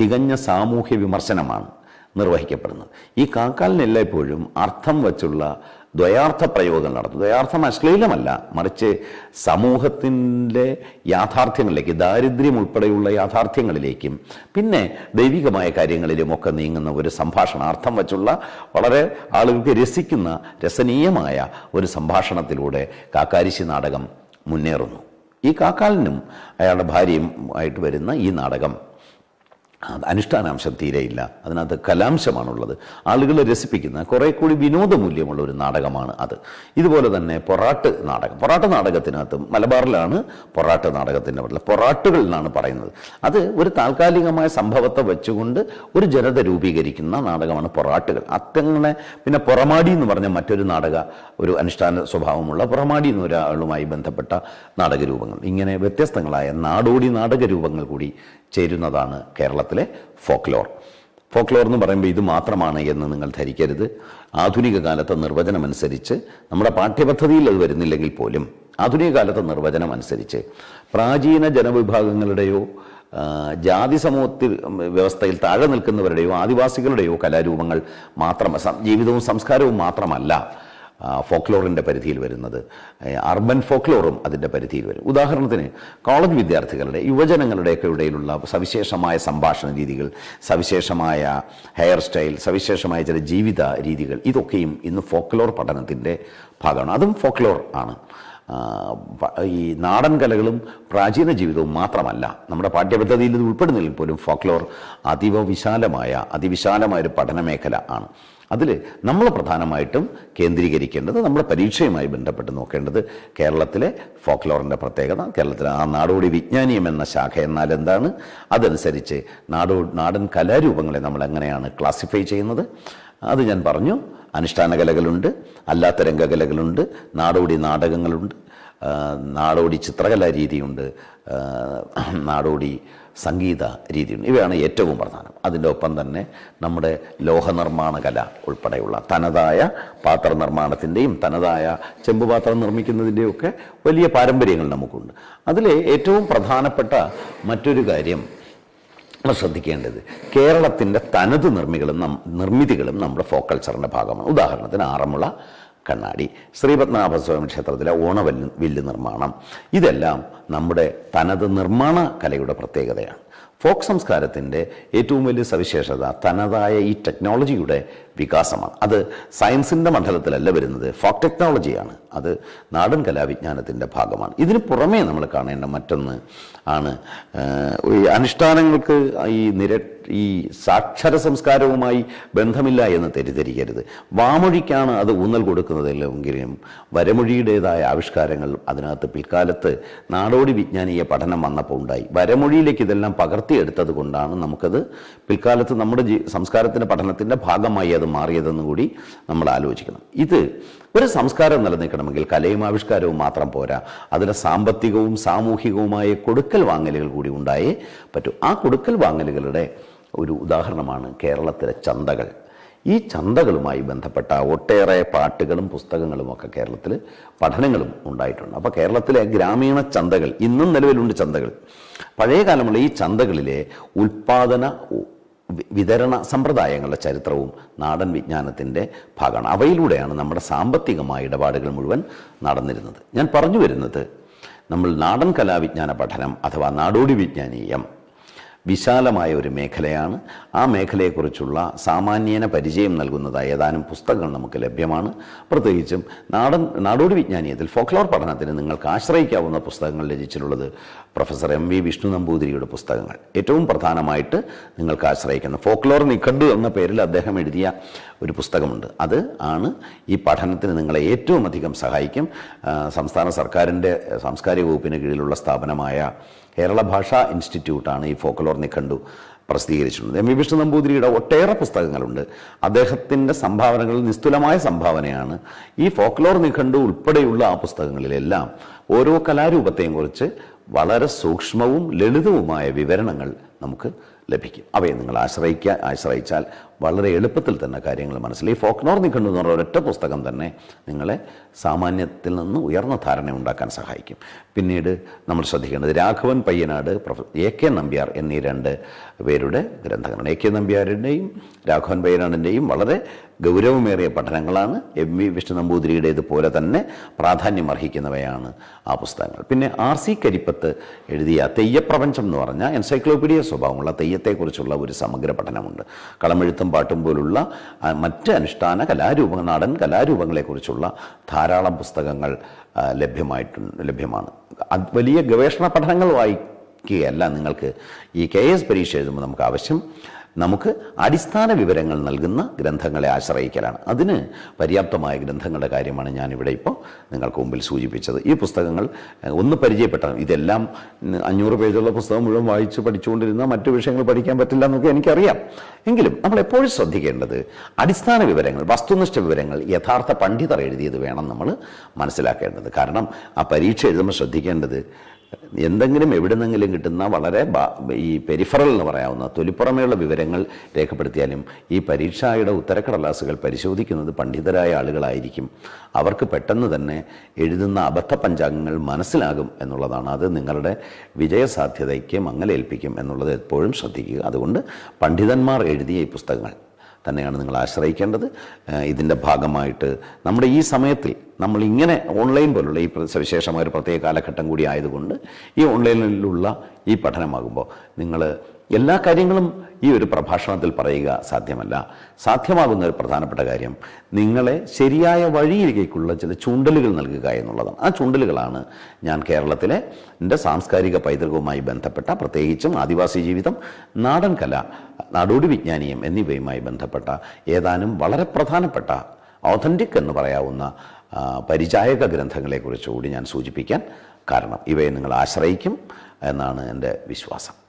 തികഞ്ഞ സാമൂഹ്യ വിമർശനമാണ് നിർവഹിക്കപ്പെടുന്നത് ഈ കാക്കാലിന് എല്ലായ്പ്പോഴും അർത്ഥം വച്ചുള്ള ദ്വയാർത്ഥ പ്രയോഗം നടത്തും ദ്വയാർത്ഥം അശ്ലീലമല്ല മറിച്ച് സമൂഹത്തിൻ്റെ യാഥാർത്ഥ്യങ്ങളിലേക്ക് ദാരിദ്ര്യം ഉൾപ്പെടെയുള്ള യാഥാർത്ഥ്യങ്ങളിലേക്കും പിന്നെ ദൈവികമായ കാര്യങ്ങളിലുമൊക്കെ നീങ്ങുന്ന ഒരു സംഭാഷണം അർത്ഥം വച്ചുള്ള വളരെ ആളുകൾക്ക് രസിക്കുന്ന രസനീയമായ ഒരു സംഭാഷണത്തിലൂടെ കാക്കാരിശി നാടകം മുന്നേറുന്നു ഈ കാക്കാലിനും അയാളുടെ ഭാര്യയും ആയിട്ട് വരുന്ന ഈ നാടകം അനുഷ്ഠാനാംശം തീരെയില്ല അതിനകത്ത് കലാംശമാണുള്ളത് ആളുകൾ രസിപ്പിക്കുന്ന കുറെ കൂടി വിനോദമൂല്യമുള്ള ഒരു നാടകമാണ് അത് ഇതുപോലെ തന്നെ പൊറാട്ട് നാടകം പൊറാട്ട് നാടകത്തിനകത്ത് മലബാറിലാണ് പൊറാട്ട് നാടകത്തിൻ്റെ പറഞ്ഞത് പൊറാട്ടുകൾ എന്നാണ് പറയുന്നത് അത് ഒരു താൽക്കാലികമായ സംഭവത്തെ വെച്ചുകൊണ്ട് ഒരു ജനത രൂപീകരിക്കുന്ന നാടകമാണ് പൊറാട്ടുകൾ അത്തങ്ങളെ പിന്നെ പുറമാടി എന്ന് പറഞ്ഞ മറ്റൊരു നാടക ഒരു അനുഷ്ഠാന സ്വഭാവമുള്ള പുറമാടി എന്ന ഒരാളുമായി ബന്ധപ്പെട്ട നാടകരൂപങ്ങൾ ഇങ്ങനെ വ്യത്യസ്തങ്ങളായ നാടോടി നാടകരൂപങ്ങൾ കൂടി ചേരുന്നതാണ് കേരളത്തിലെ ഫോക്ലോർ ഫോക്ലോർ എന്ന് പറയുമ്പോൾ ഇത് മാത്രമാണ് എന്ന് നിങ്ങൾ ധരിക്കരുത് ആധുനിക കാലത്തെ നിർവചനം അനുസരിച്ച് നമ്മുടെ പാഠ്യപദ്ധതിയിൽ അത് വരുന്നില്ലെങ്കിൽ പോലും ആധുനിക കാലത്തെ നിർവചനം അനുസരിച്ച് പ്രാചീന ജനവിഭാഗങ്ങളുടെയോ ജാതി സമൂഹത്തിൽ വ്യവസ്ഥയിൽ താഴെ നിൽക്കുന്നവരുടെയോ ആദിവാസികളുടെയോ കലാരൂപങ്ങൾ മാത്രം ജീവിതവും സംസ്കാരവും മാത്രമല്ല ഫോക്ലോറിൻ്റെ പരിധിയിൽ വരുന്നത് അർബൻ ഫോക്ലോറും അതിൻ്റെ പരിധിയിൽ വരും ഉദാഹരണത്തിന് കോളേജ് വിദ്യാർത്ഥികളുടെ യുവജനങ്ങളുടെയൊക്കെ ഇടയിലുള്ള സവിശേഷമായ സംഭാഷണ രീതികൾ സവിശേഷമായ ഹെയർ സ്റ്റൈൽ സവിശേഷമായ ചില ജീവിത രീതികൾ ഇതൊക്കെയും ഇന്ന് ഫോക്ലോർ പഠനത്തിൻ്റെ ഭാഗമാണ് അതും ഫോക്ലോർ ആണ് ഈ നാടൻ കലകളും പ്രാചീന ജീവിതവും മാത്രമല്ല നമ്മുടെ പാഠ്യപദ്ധതിയിൽ ഇത് ഉൾപ്പെടുന്നില്ലെങ്കിൽ പോലും ഫോക്ലോർ അതീവ വിശാലമായ അതിവിശാലമായ ഒരു പഠന മേഖല ആണ് അതിൽ നമ്മൾ പ്രധാനമായിട്ടും കേന്ദ്രീകരിക്കേണ്ടത് നമ്മുടെ പരീക്ഷയുമായി ബന്ധപ്പെട്ട് നോക്കേണ്ടത് കേരളത്തിലെ ഫോക്ലോറിൻ്റെ പ്രത്യേകത കേരളത്തിലെ ആ നാടോടി വിജ്ഞാനിയം എന്ന ശാഖ എന്നാൽ എന്താണ് അതനുസരിച്ച് നാടോ നാടൻ കലാരൂപങ്ങളെ നമ്മൾ എങ്ങനെയാണ് ക്ലാസിഫൈ ചെയ്യുന്നത് അത് ഞാൻ പറഞ്ഞു അനുഷ്ഠാന കലകളുണ്ട് അല്ലാത്ത രംഗകലകളുണ്ട് നാടോടി നാടകങ്ങളുണ്ട് നാടോടി ചിത്രകലാ രീതിയുണ്ട് നാടോടി സംഗീത രീതിയുണ്ട് ഇവയാണ് ഏറ്റവും പ്രധാനം അതിൻ്റെ ഒപ്പം തന്നെ നമ്മുടെ ലോഹനിർമ്മാണ കല ഉൾപ്പെടെയുള്ള തനതായ പാത്ര നിർമ്മാണത്തിൻ്റെയും തനതായ ചെമ്പുപാത്രം നിർമ്മിക്കുന്നതിൻ്റെയൊക്കെ വലിയ പാരമ്പര്യങ്ങൾ നമുക്കുണ്ട് അതിലെ ഏറ്റവും പ്രധാനപ്പെട്ട മറ്റൊരു കാര്യം നമ്മൾ ശ്രദ്ധിക്കേണ്ടത് കേരളത്തിൻ്റെ തനത് നിർമ്മികളും നിർമ്മിതികളും നമ്മുടെ ഫോക്കൾച്ചറിൻ്റെ ഭാഗമാണ് ഉദാഹരണത്തിന് ആറന്മുള കണ്ണാടി ശ്രീപത്മനാഭസ്വാമി ക്ഷേത്രത്തിലെ ഓണവല്ല് വില്ല് നിർമ്മാണം ഇതെല്ലാം നമ്മുടെ തനത് നിർമ്മാണ കലയുടെ പ്രത്യേകതയാണ് ഫോക്ക് സംസ്കാരത്തിൻ്റെ ഏറ്റവും വലിയ സവിശേഷത തനതായ ഈ ടെക്നോളജിയുടെ വികാസമാണ് അത് സയൻസിൻ്റെ മണ്ഡലത്തിലല്ല വരുന്നത് ഫോക്ക് ടെക്നോളജിയാണ് അത് നാടൻ കലാവിജ്ഞാനത്തിൻ്റെ ഭാഗമാണ് ഇതിന് പുറമേ നമ്മൾ കാണേണ്ട മറ്റൊന്ന് ആണ് ഈ അനുഷ്ഠാനങ്ങൾക്ക് ഈ നിര ഈ സാക്ഷര സംസ്കാരവുമായി ബന്ധമില്ല എന്ന് തെറ്റിദ്ധരിക്കരുത് വാമൊഴിക്കാണ് അത് ഊന്നൽ കൊടുക്കുന്നതെങ്കിലും വരമൊഴിയുടേതായ ആവിഷ്കാരങ്ങൾ അതിനകത്ത് പിൽക്കാലത്ത് നാടോടി വിജ്ഞാനീയ പഠനം വന്നപ്പോൾ ഉണ്ടായി വരമൊഴിയിലേക്ക് ഇതെല്ലാം പകർത്തിയെടുത്തത് കൊണ്ടാണ് നമുക്കത് പിൽക്കാലത്ത് നമ്മുടെ സംസ്കാരത്തിൻ്റെ പഠനത്തിൻ്റെ ഭാഗമായി അത് മാറിയതെന്ന് കൂടി നമ്മൾ ആലോചിക്കണം ഇത് ഒരു സംസ്കാരം നിലനിൽക്കണമെങ്കിൽ കലയും ആവിഷ്കാരവും മാത്രം പോരാ അതിന് സാമ്പത്തികവും സാമൂഹികവുമായ കൊടുക്കൽ വാങ്ങലുകൾ കൂടി ഉണ്ടായേ പറ്റൂ ആ കൊടുക്കൽ വാങ്ങലുകളുടെ ഒരു ഉദാഹരണമാണ് കേരളത്തിലെ ചന്തകൾ ഈ ചന്തകളുമായി ബന്ധപ്പെട്ട ഒട്ടേറെ പാട്ടുകളും പുസ്തകങ്ങളും ഒക്കെ കേരളത്തിൽ പഠനങ്ങളും ഉണ്ടായിട്ടുണ്ട് അപ്പോൾ കേരളത്തിലെ ഗ്രാമീണ ചന്തകൾ ഇന്നും നിലവിലുണ്ട് ചന്തകൾ പഴയ ഈ ചന്തകളിലെ ഉൽപാദന വിതരണ സമ്പ്രദായങ്ങളുടെ ചരിത്രവും നാടൻ വിജ്ഞാനത്തിൻ്റെ ഭാഗമാണ് അവയിലൂടെയാണ് നമ്മുടെ സാമ്പത്തികമായ ഇടപാടുകൾ മുഴുവൻ നടന്നിരുന്നത് ഞാൻ പറഞ്ഞു വരുന്നത് നമ്മൾ നാടൻ കലാവിജ്ഞാന പഠനം അഥവാ നാടോടി വിജ്ഞാനീയം വിശാലമായ ഒരു മേഖലയാണ് ആ മേഖലയെക്കുറിച്ചുള്ള സാമാന്യേന പരിചയം നൽകുന്നതായ ഏതാനും പുസ്തകങ്ങൾ നമുക്ക് ലഭ്യമാണ് പ്രത്യേകിച്ചും നാടൻ നാടോടി വിജ്ഞാനീയത്തിൽ ഫോക്ലോർ പഠനത്തിന് നിങ്ങൾക്ക് ആശ്രയിക്കാവുന്ന പുസ്തകങ്ങൾ രചിച്ചിട്ടുള്ളത് പ്രൊഫസർ എം വി വിഷ്ണു നമ്പൂതിരിയുടെ പുസ്തകങ്ങൾ ഏറ്റവും പ്രധാനമായിട്ട് നിങ്ങൾക്ക് ആശ്രയിക്കുന്ന ഫോക്ലോർ നിഖണ്ഡു എന്ന പേരിൽ അദ്ദേഹം എഴുതിയ ഒരു പുസ്തകമുണ്ട് അത് ആണ് ഈ പഠനത്തിന് നിങ്ങളെ ഏറ്റവും അധികം സഹായിക്കും സംസ്ഥാന സർക്കാരിൻ്റെ സാംസ്കാരിക വകുപ്പിന് കീഴിലുള്ള സ്ഥാപനമായ കേരള ഭാഷാ ഇൻസ്റ്റിറ്റ്യൂട്ടാണ് ഈ ഫോക്കലോർ നിഖണ്ഡു പ്രസിദ്ധീകരിച്ചിട്ടുണ്ട് എം വി വിഷ്ണു നമ്പൂതിരിയുടെ ഒട്ടേറെ പുസ്തകങ്ങളുണ്ട് അദ്ദേഹത്തിൻ്റെ സംഭാവനകൾ നിസ്തുലമായ സംഭാവനയാണ് ഈ ഫോക്ലോർ നിഖണ്ഡു ഉൾപ്പെടെയുള്ള ആ പുസ്തകങ്ങളിലെല്ലാം ഓരോ കലാരൂപത്തെയും കുറിച്ച് വളരെ സൂക്ഷ്മവും ലളിതവുമായ വിവരണങ്ങൾ നമുക്ക് ലഭിക്കും അവയെ നിങ്ങൾ ആശ്രയിക്കുക ആശ്രയിച്ചാൽ വളരെ എളുപ്പത്തിൽ തന്നെ കാര്യങ്ങൾ മനസ്സിലായി ഫോക്നോർ നിഘണ്ടു എന്ന് പറഞ്ഞ ഒരൊറ്റ പുസ്തകം തന്നെ നിങ്ങളെ സാമാന്യത്തിൽ നിന്ന് ഉയർന്ന ധാരണ ഉണ്ടാക്കാൻ സഹായിക്കും പിന്നീട് നമ്മൾ ശ്രദ്ധിക്കേണ്ടത് Raghavan Payyanad prof A K Nambiar എന്നീ രണ്ട് പേരുടെ ഗ്രന്ഥങ്ങളാണ് എ കെ നമ്പ്യാരുടെയും രാഘവൻ പയ്യനാടിൻ്റെയും വളരെ ഗൗരവമേറിയ പഠനങ്ങളാണ് എം വി വിഷ്ണു ഇതുപോലെ തന്നെ പ്രാധാന്യം അർഹിക്കുന്നവയാണ് ആ പുസ്തകങ്ങൾ പിന്നെ ആർ സി കരിപ്പത്ത് എഴുതിയ തെയ്യപ്രപഞ്ചം എന്ന് പറഞ്ഞാൽ എൻസൈക്ലോപീഡിയ സ്വഭാവമുള്ള തെയ്യത്തെക്കുറിച്ചുള്ള ഒരു സമഗ്ര പഠനമുണ്ട് കളമെഴുത്തും പാട്ടും പോലുള്ള മറ്റ് അനുഷ്ഠാന കലാരൂപ നാടൻ കലാരൂപങ്ങളെക്കുറിച്ചുള്ള ധാരാളം പുസ്തകങ്ങൾ ലഭ്യമായിട്ടുണ്ട് ലഭ്യമാണ് വലിയ ഗവേഷണ പഠനങ്ങൾ വായിക്കുകയല്ല നിങ്ങൾക്ക് ഈ കെ എസ് പരീക്ഷ എഴുതുമ്പോൾ നമുക്ക് ആവശ്യം നമുക്ക് അടിസ്ഥാന വിവരങ്ങൾ നൽകുന്ന ഗ്രന്ഥങ്ങളെ ആശ്രയിക്കലാണ് അതിന് പര്യാപ്തമായ ഗ്രന്ഥങ്ങളുടെ കാര്യമാണ് ഞാനിവിടെ ഇപ്പോൾ നിങ്ങൾക്ക് മുമ്പിൽ സൂചിപ്പിച്ചത് ഈ പുസ്തകങ്ങൾ ഒന്ന് പരിചയപ്പെട്ടാണ് ഇതെല്ലാം അഞ്ഞൂറ് പേജുള്ള പുസ്തകം മുഴുവൻ വായിച്ച് പഠിച്ചുകൊണ്ടിരുന്ന മറ്റു വിഷയങ്ങൾ പഠിക്കാൻ പറ്റില്ല എന്നൊക്കെ എനിക്കറിയാം എങ്കിലും നമ്മൾ എപ്പോഴും ശ്രദ്ധിക്കേണ്ടത് അടിസ്ഥാന വിവരങ്ങൾ വസ്തുനിഷ്ഠ വിവരങ്ങൾ യഥാർത്ഥ പണ്ഡിതർ എഴുതിയത് വേണം നമ്മൾ മനസ്സിലാക്കേണ്ടത് കാരണം ആ പരീക്ഷ എഴുതുമ്പോൾ ശ്രദ്ധിക്കേണ്ടത് എന്തെങ്കിലും എവിടെ നിന്നെങ്കിലും കിട്ടുന്ന വളരെ ഈ പെരിഫറൽ എന്ന് പറയാവുന്ന തൊലിപ്പുറമേയുള്ള വിവരങ്ങൾ രേഖപ്പെടുത്തിയാലും ഈ പരീക്ഷയുടെ ഉത്തരക്കടലാസുകൾ പരിശോധിക്കുന്നത് പണ്ഡിതരായ ആളുകളായിരിക്കും അവർക്ക് പെട്ടെന്ന് തന്നെ എഴുതുന്ന അബദ്ധ പഞ്ചാംഗങ്ങൾ മനസ്സിലാകും എന്നുള്ളതാണ് അത് നിങ്ങളുടെ വിജയസാധ്യതയ്ക്ക് മങ്ങലേൽപ്പിക്കും എന്നുള്ളത് എപ്പോഴും ശ്രദ്ധിക്കുക അതുകൊണ്ട് പണ്ഡിതന്മാർ എഴുതിയ ഈ പുസ്തകങ്ങൾ തന്നെയാണ് നിങ്ങൾ ആശ്രയിക്കേണ്ടത് ഇതിൻ്റെ ഭാഗമായിട്ട് നമ്മുടെ ഈ സമയത്തിൽ നമ്മൾ ഇങ്ങനെ ഓൺലൈൻ പോലുള്ള ഈ സവിശേഷമായ ഒരു പ്രത്യേക കാലഘട്ടം കൂടി ആയതുകൊണ്ട് ഈ ഓൺലൈനിലുള്ള ഈ പഠനമാകുമ്പോൾ നിങ്ങൾ എല്ലാ കാര്യങ്ങളും ഈ ഒരു പ്രഭാഷണത്തിൽ പറയുക സാധ്യമല്ല സാധ്യമാകുന്ന ഒരു പ്രധാനപ്പെട്ട കാര്യം നിങ്ങളെ ശരിയായ വഴിയിലേക്കുള്ള ചില ചുണ്ടലുകൾ നൽകുക എന്നുള്ളതാണ് ആ ചൂണ്ടലുകളാണ് ഞാൻ കേരളത്തിലെ എൻ്റെ സാംസ്കാരിക പൈതൃകവുമായി ബന്ധപ്പെട്ട പ്രത്യേകിച്ചും ആദിവാസി ജീവിതം നാടൻ കല നാടോടി വിജ്ഞാനീയം എന്നിവയുമായി ബന്ധപ്പെട്ട ഏതാനും വളരെ പ്രധാനപ്പെട്ട ഓതൻറ്റിക് എന്ന് പറയാവുന്ന പരിചായക ഗ്രന്ഥങ്ങളെക്കുറിച്ചുകൂടി ഞാൻ സൂചിപ്പിക്കാൻ കാരണം ഇവയെ നിങ്ങൾ ആശ്രയിക്കും എന്നാണ് എൻ്റെ വിശ്വാസം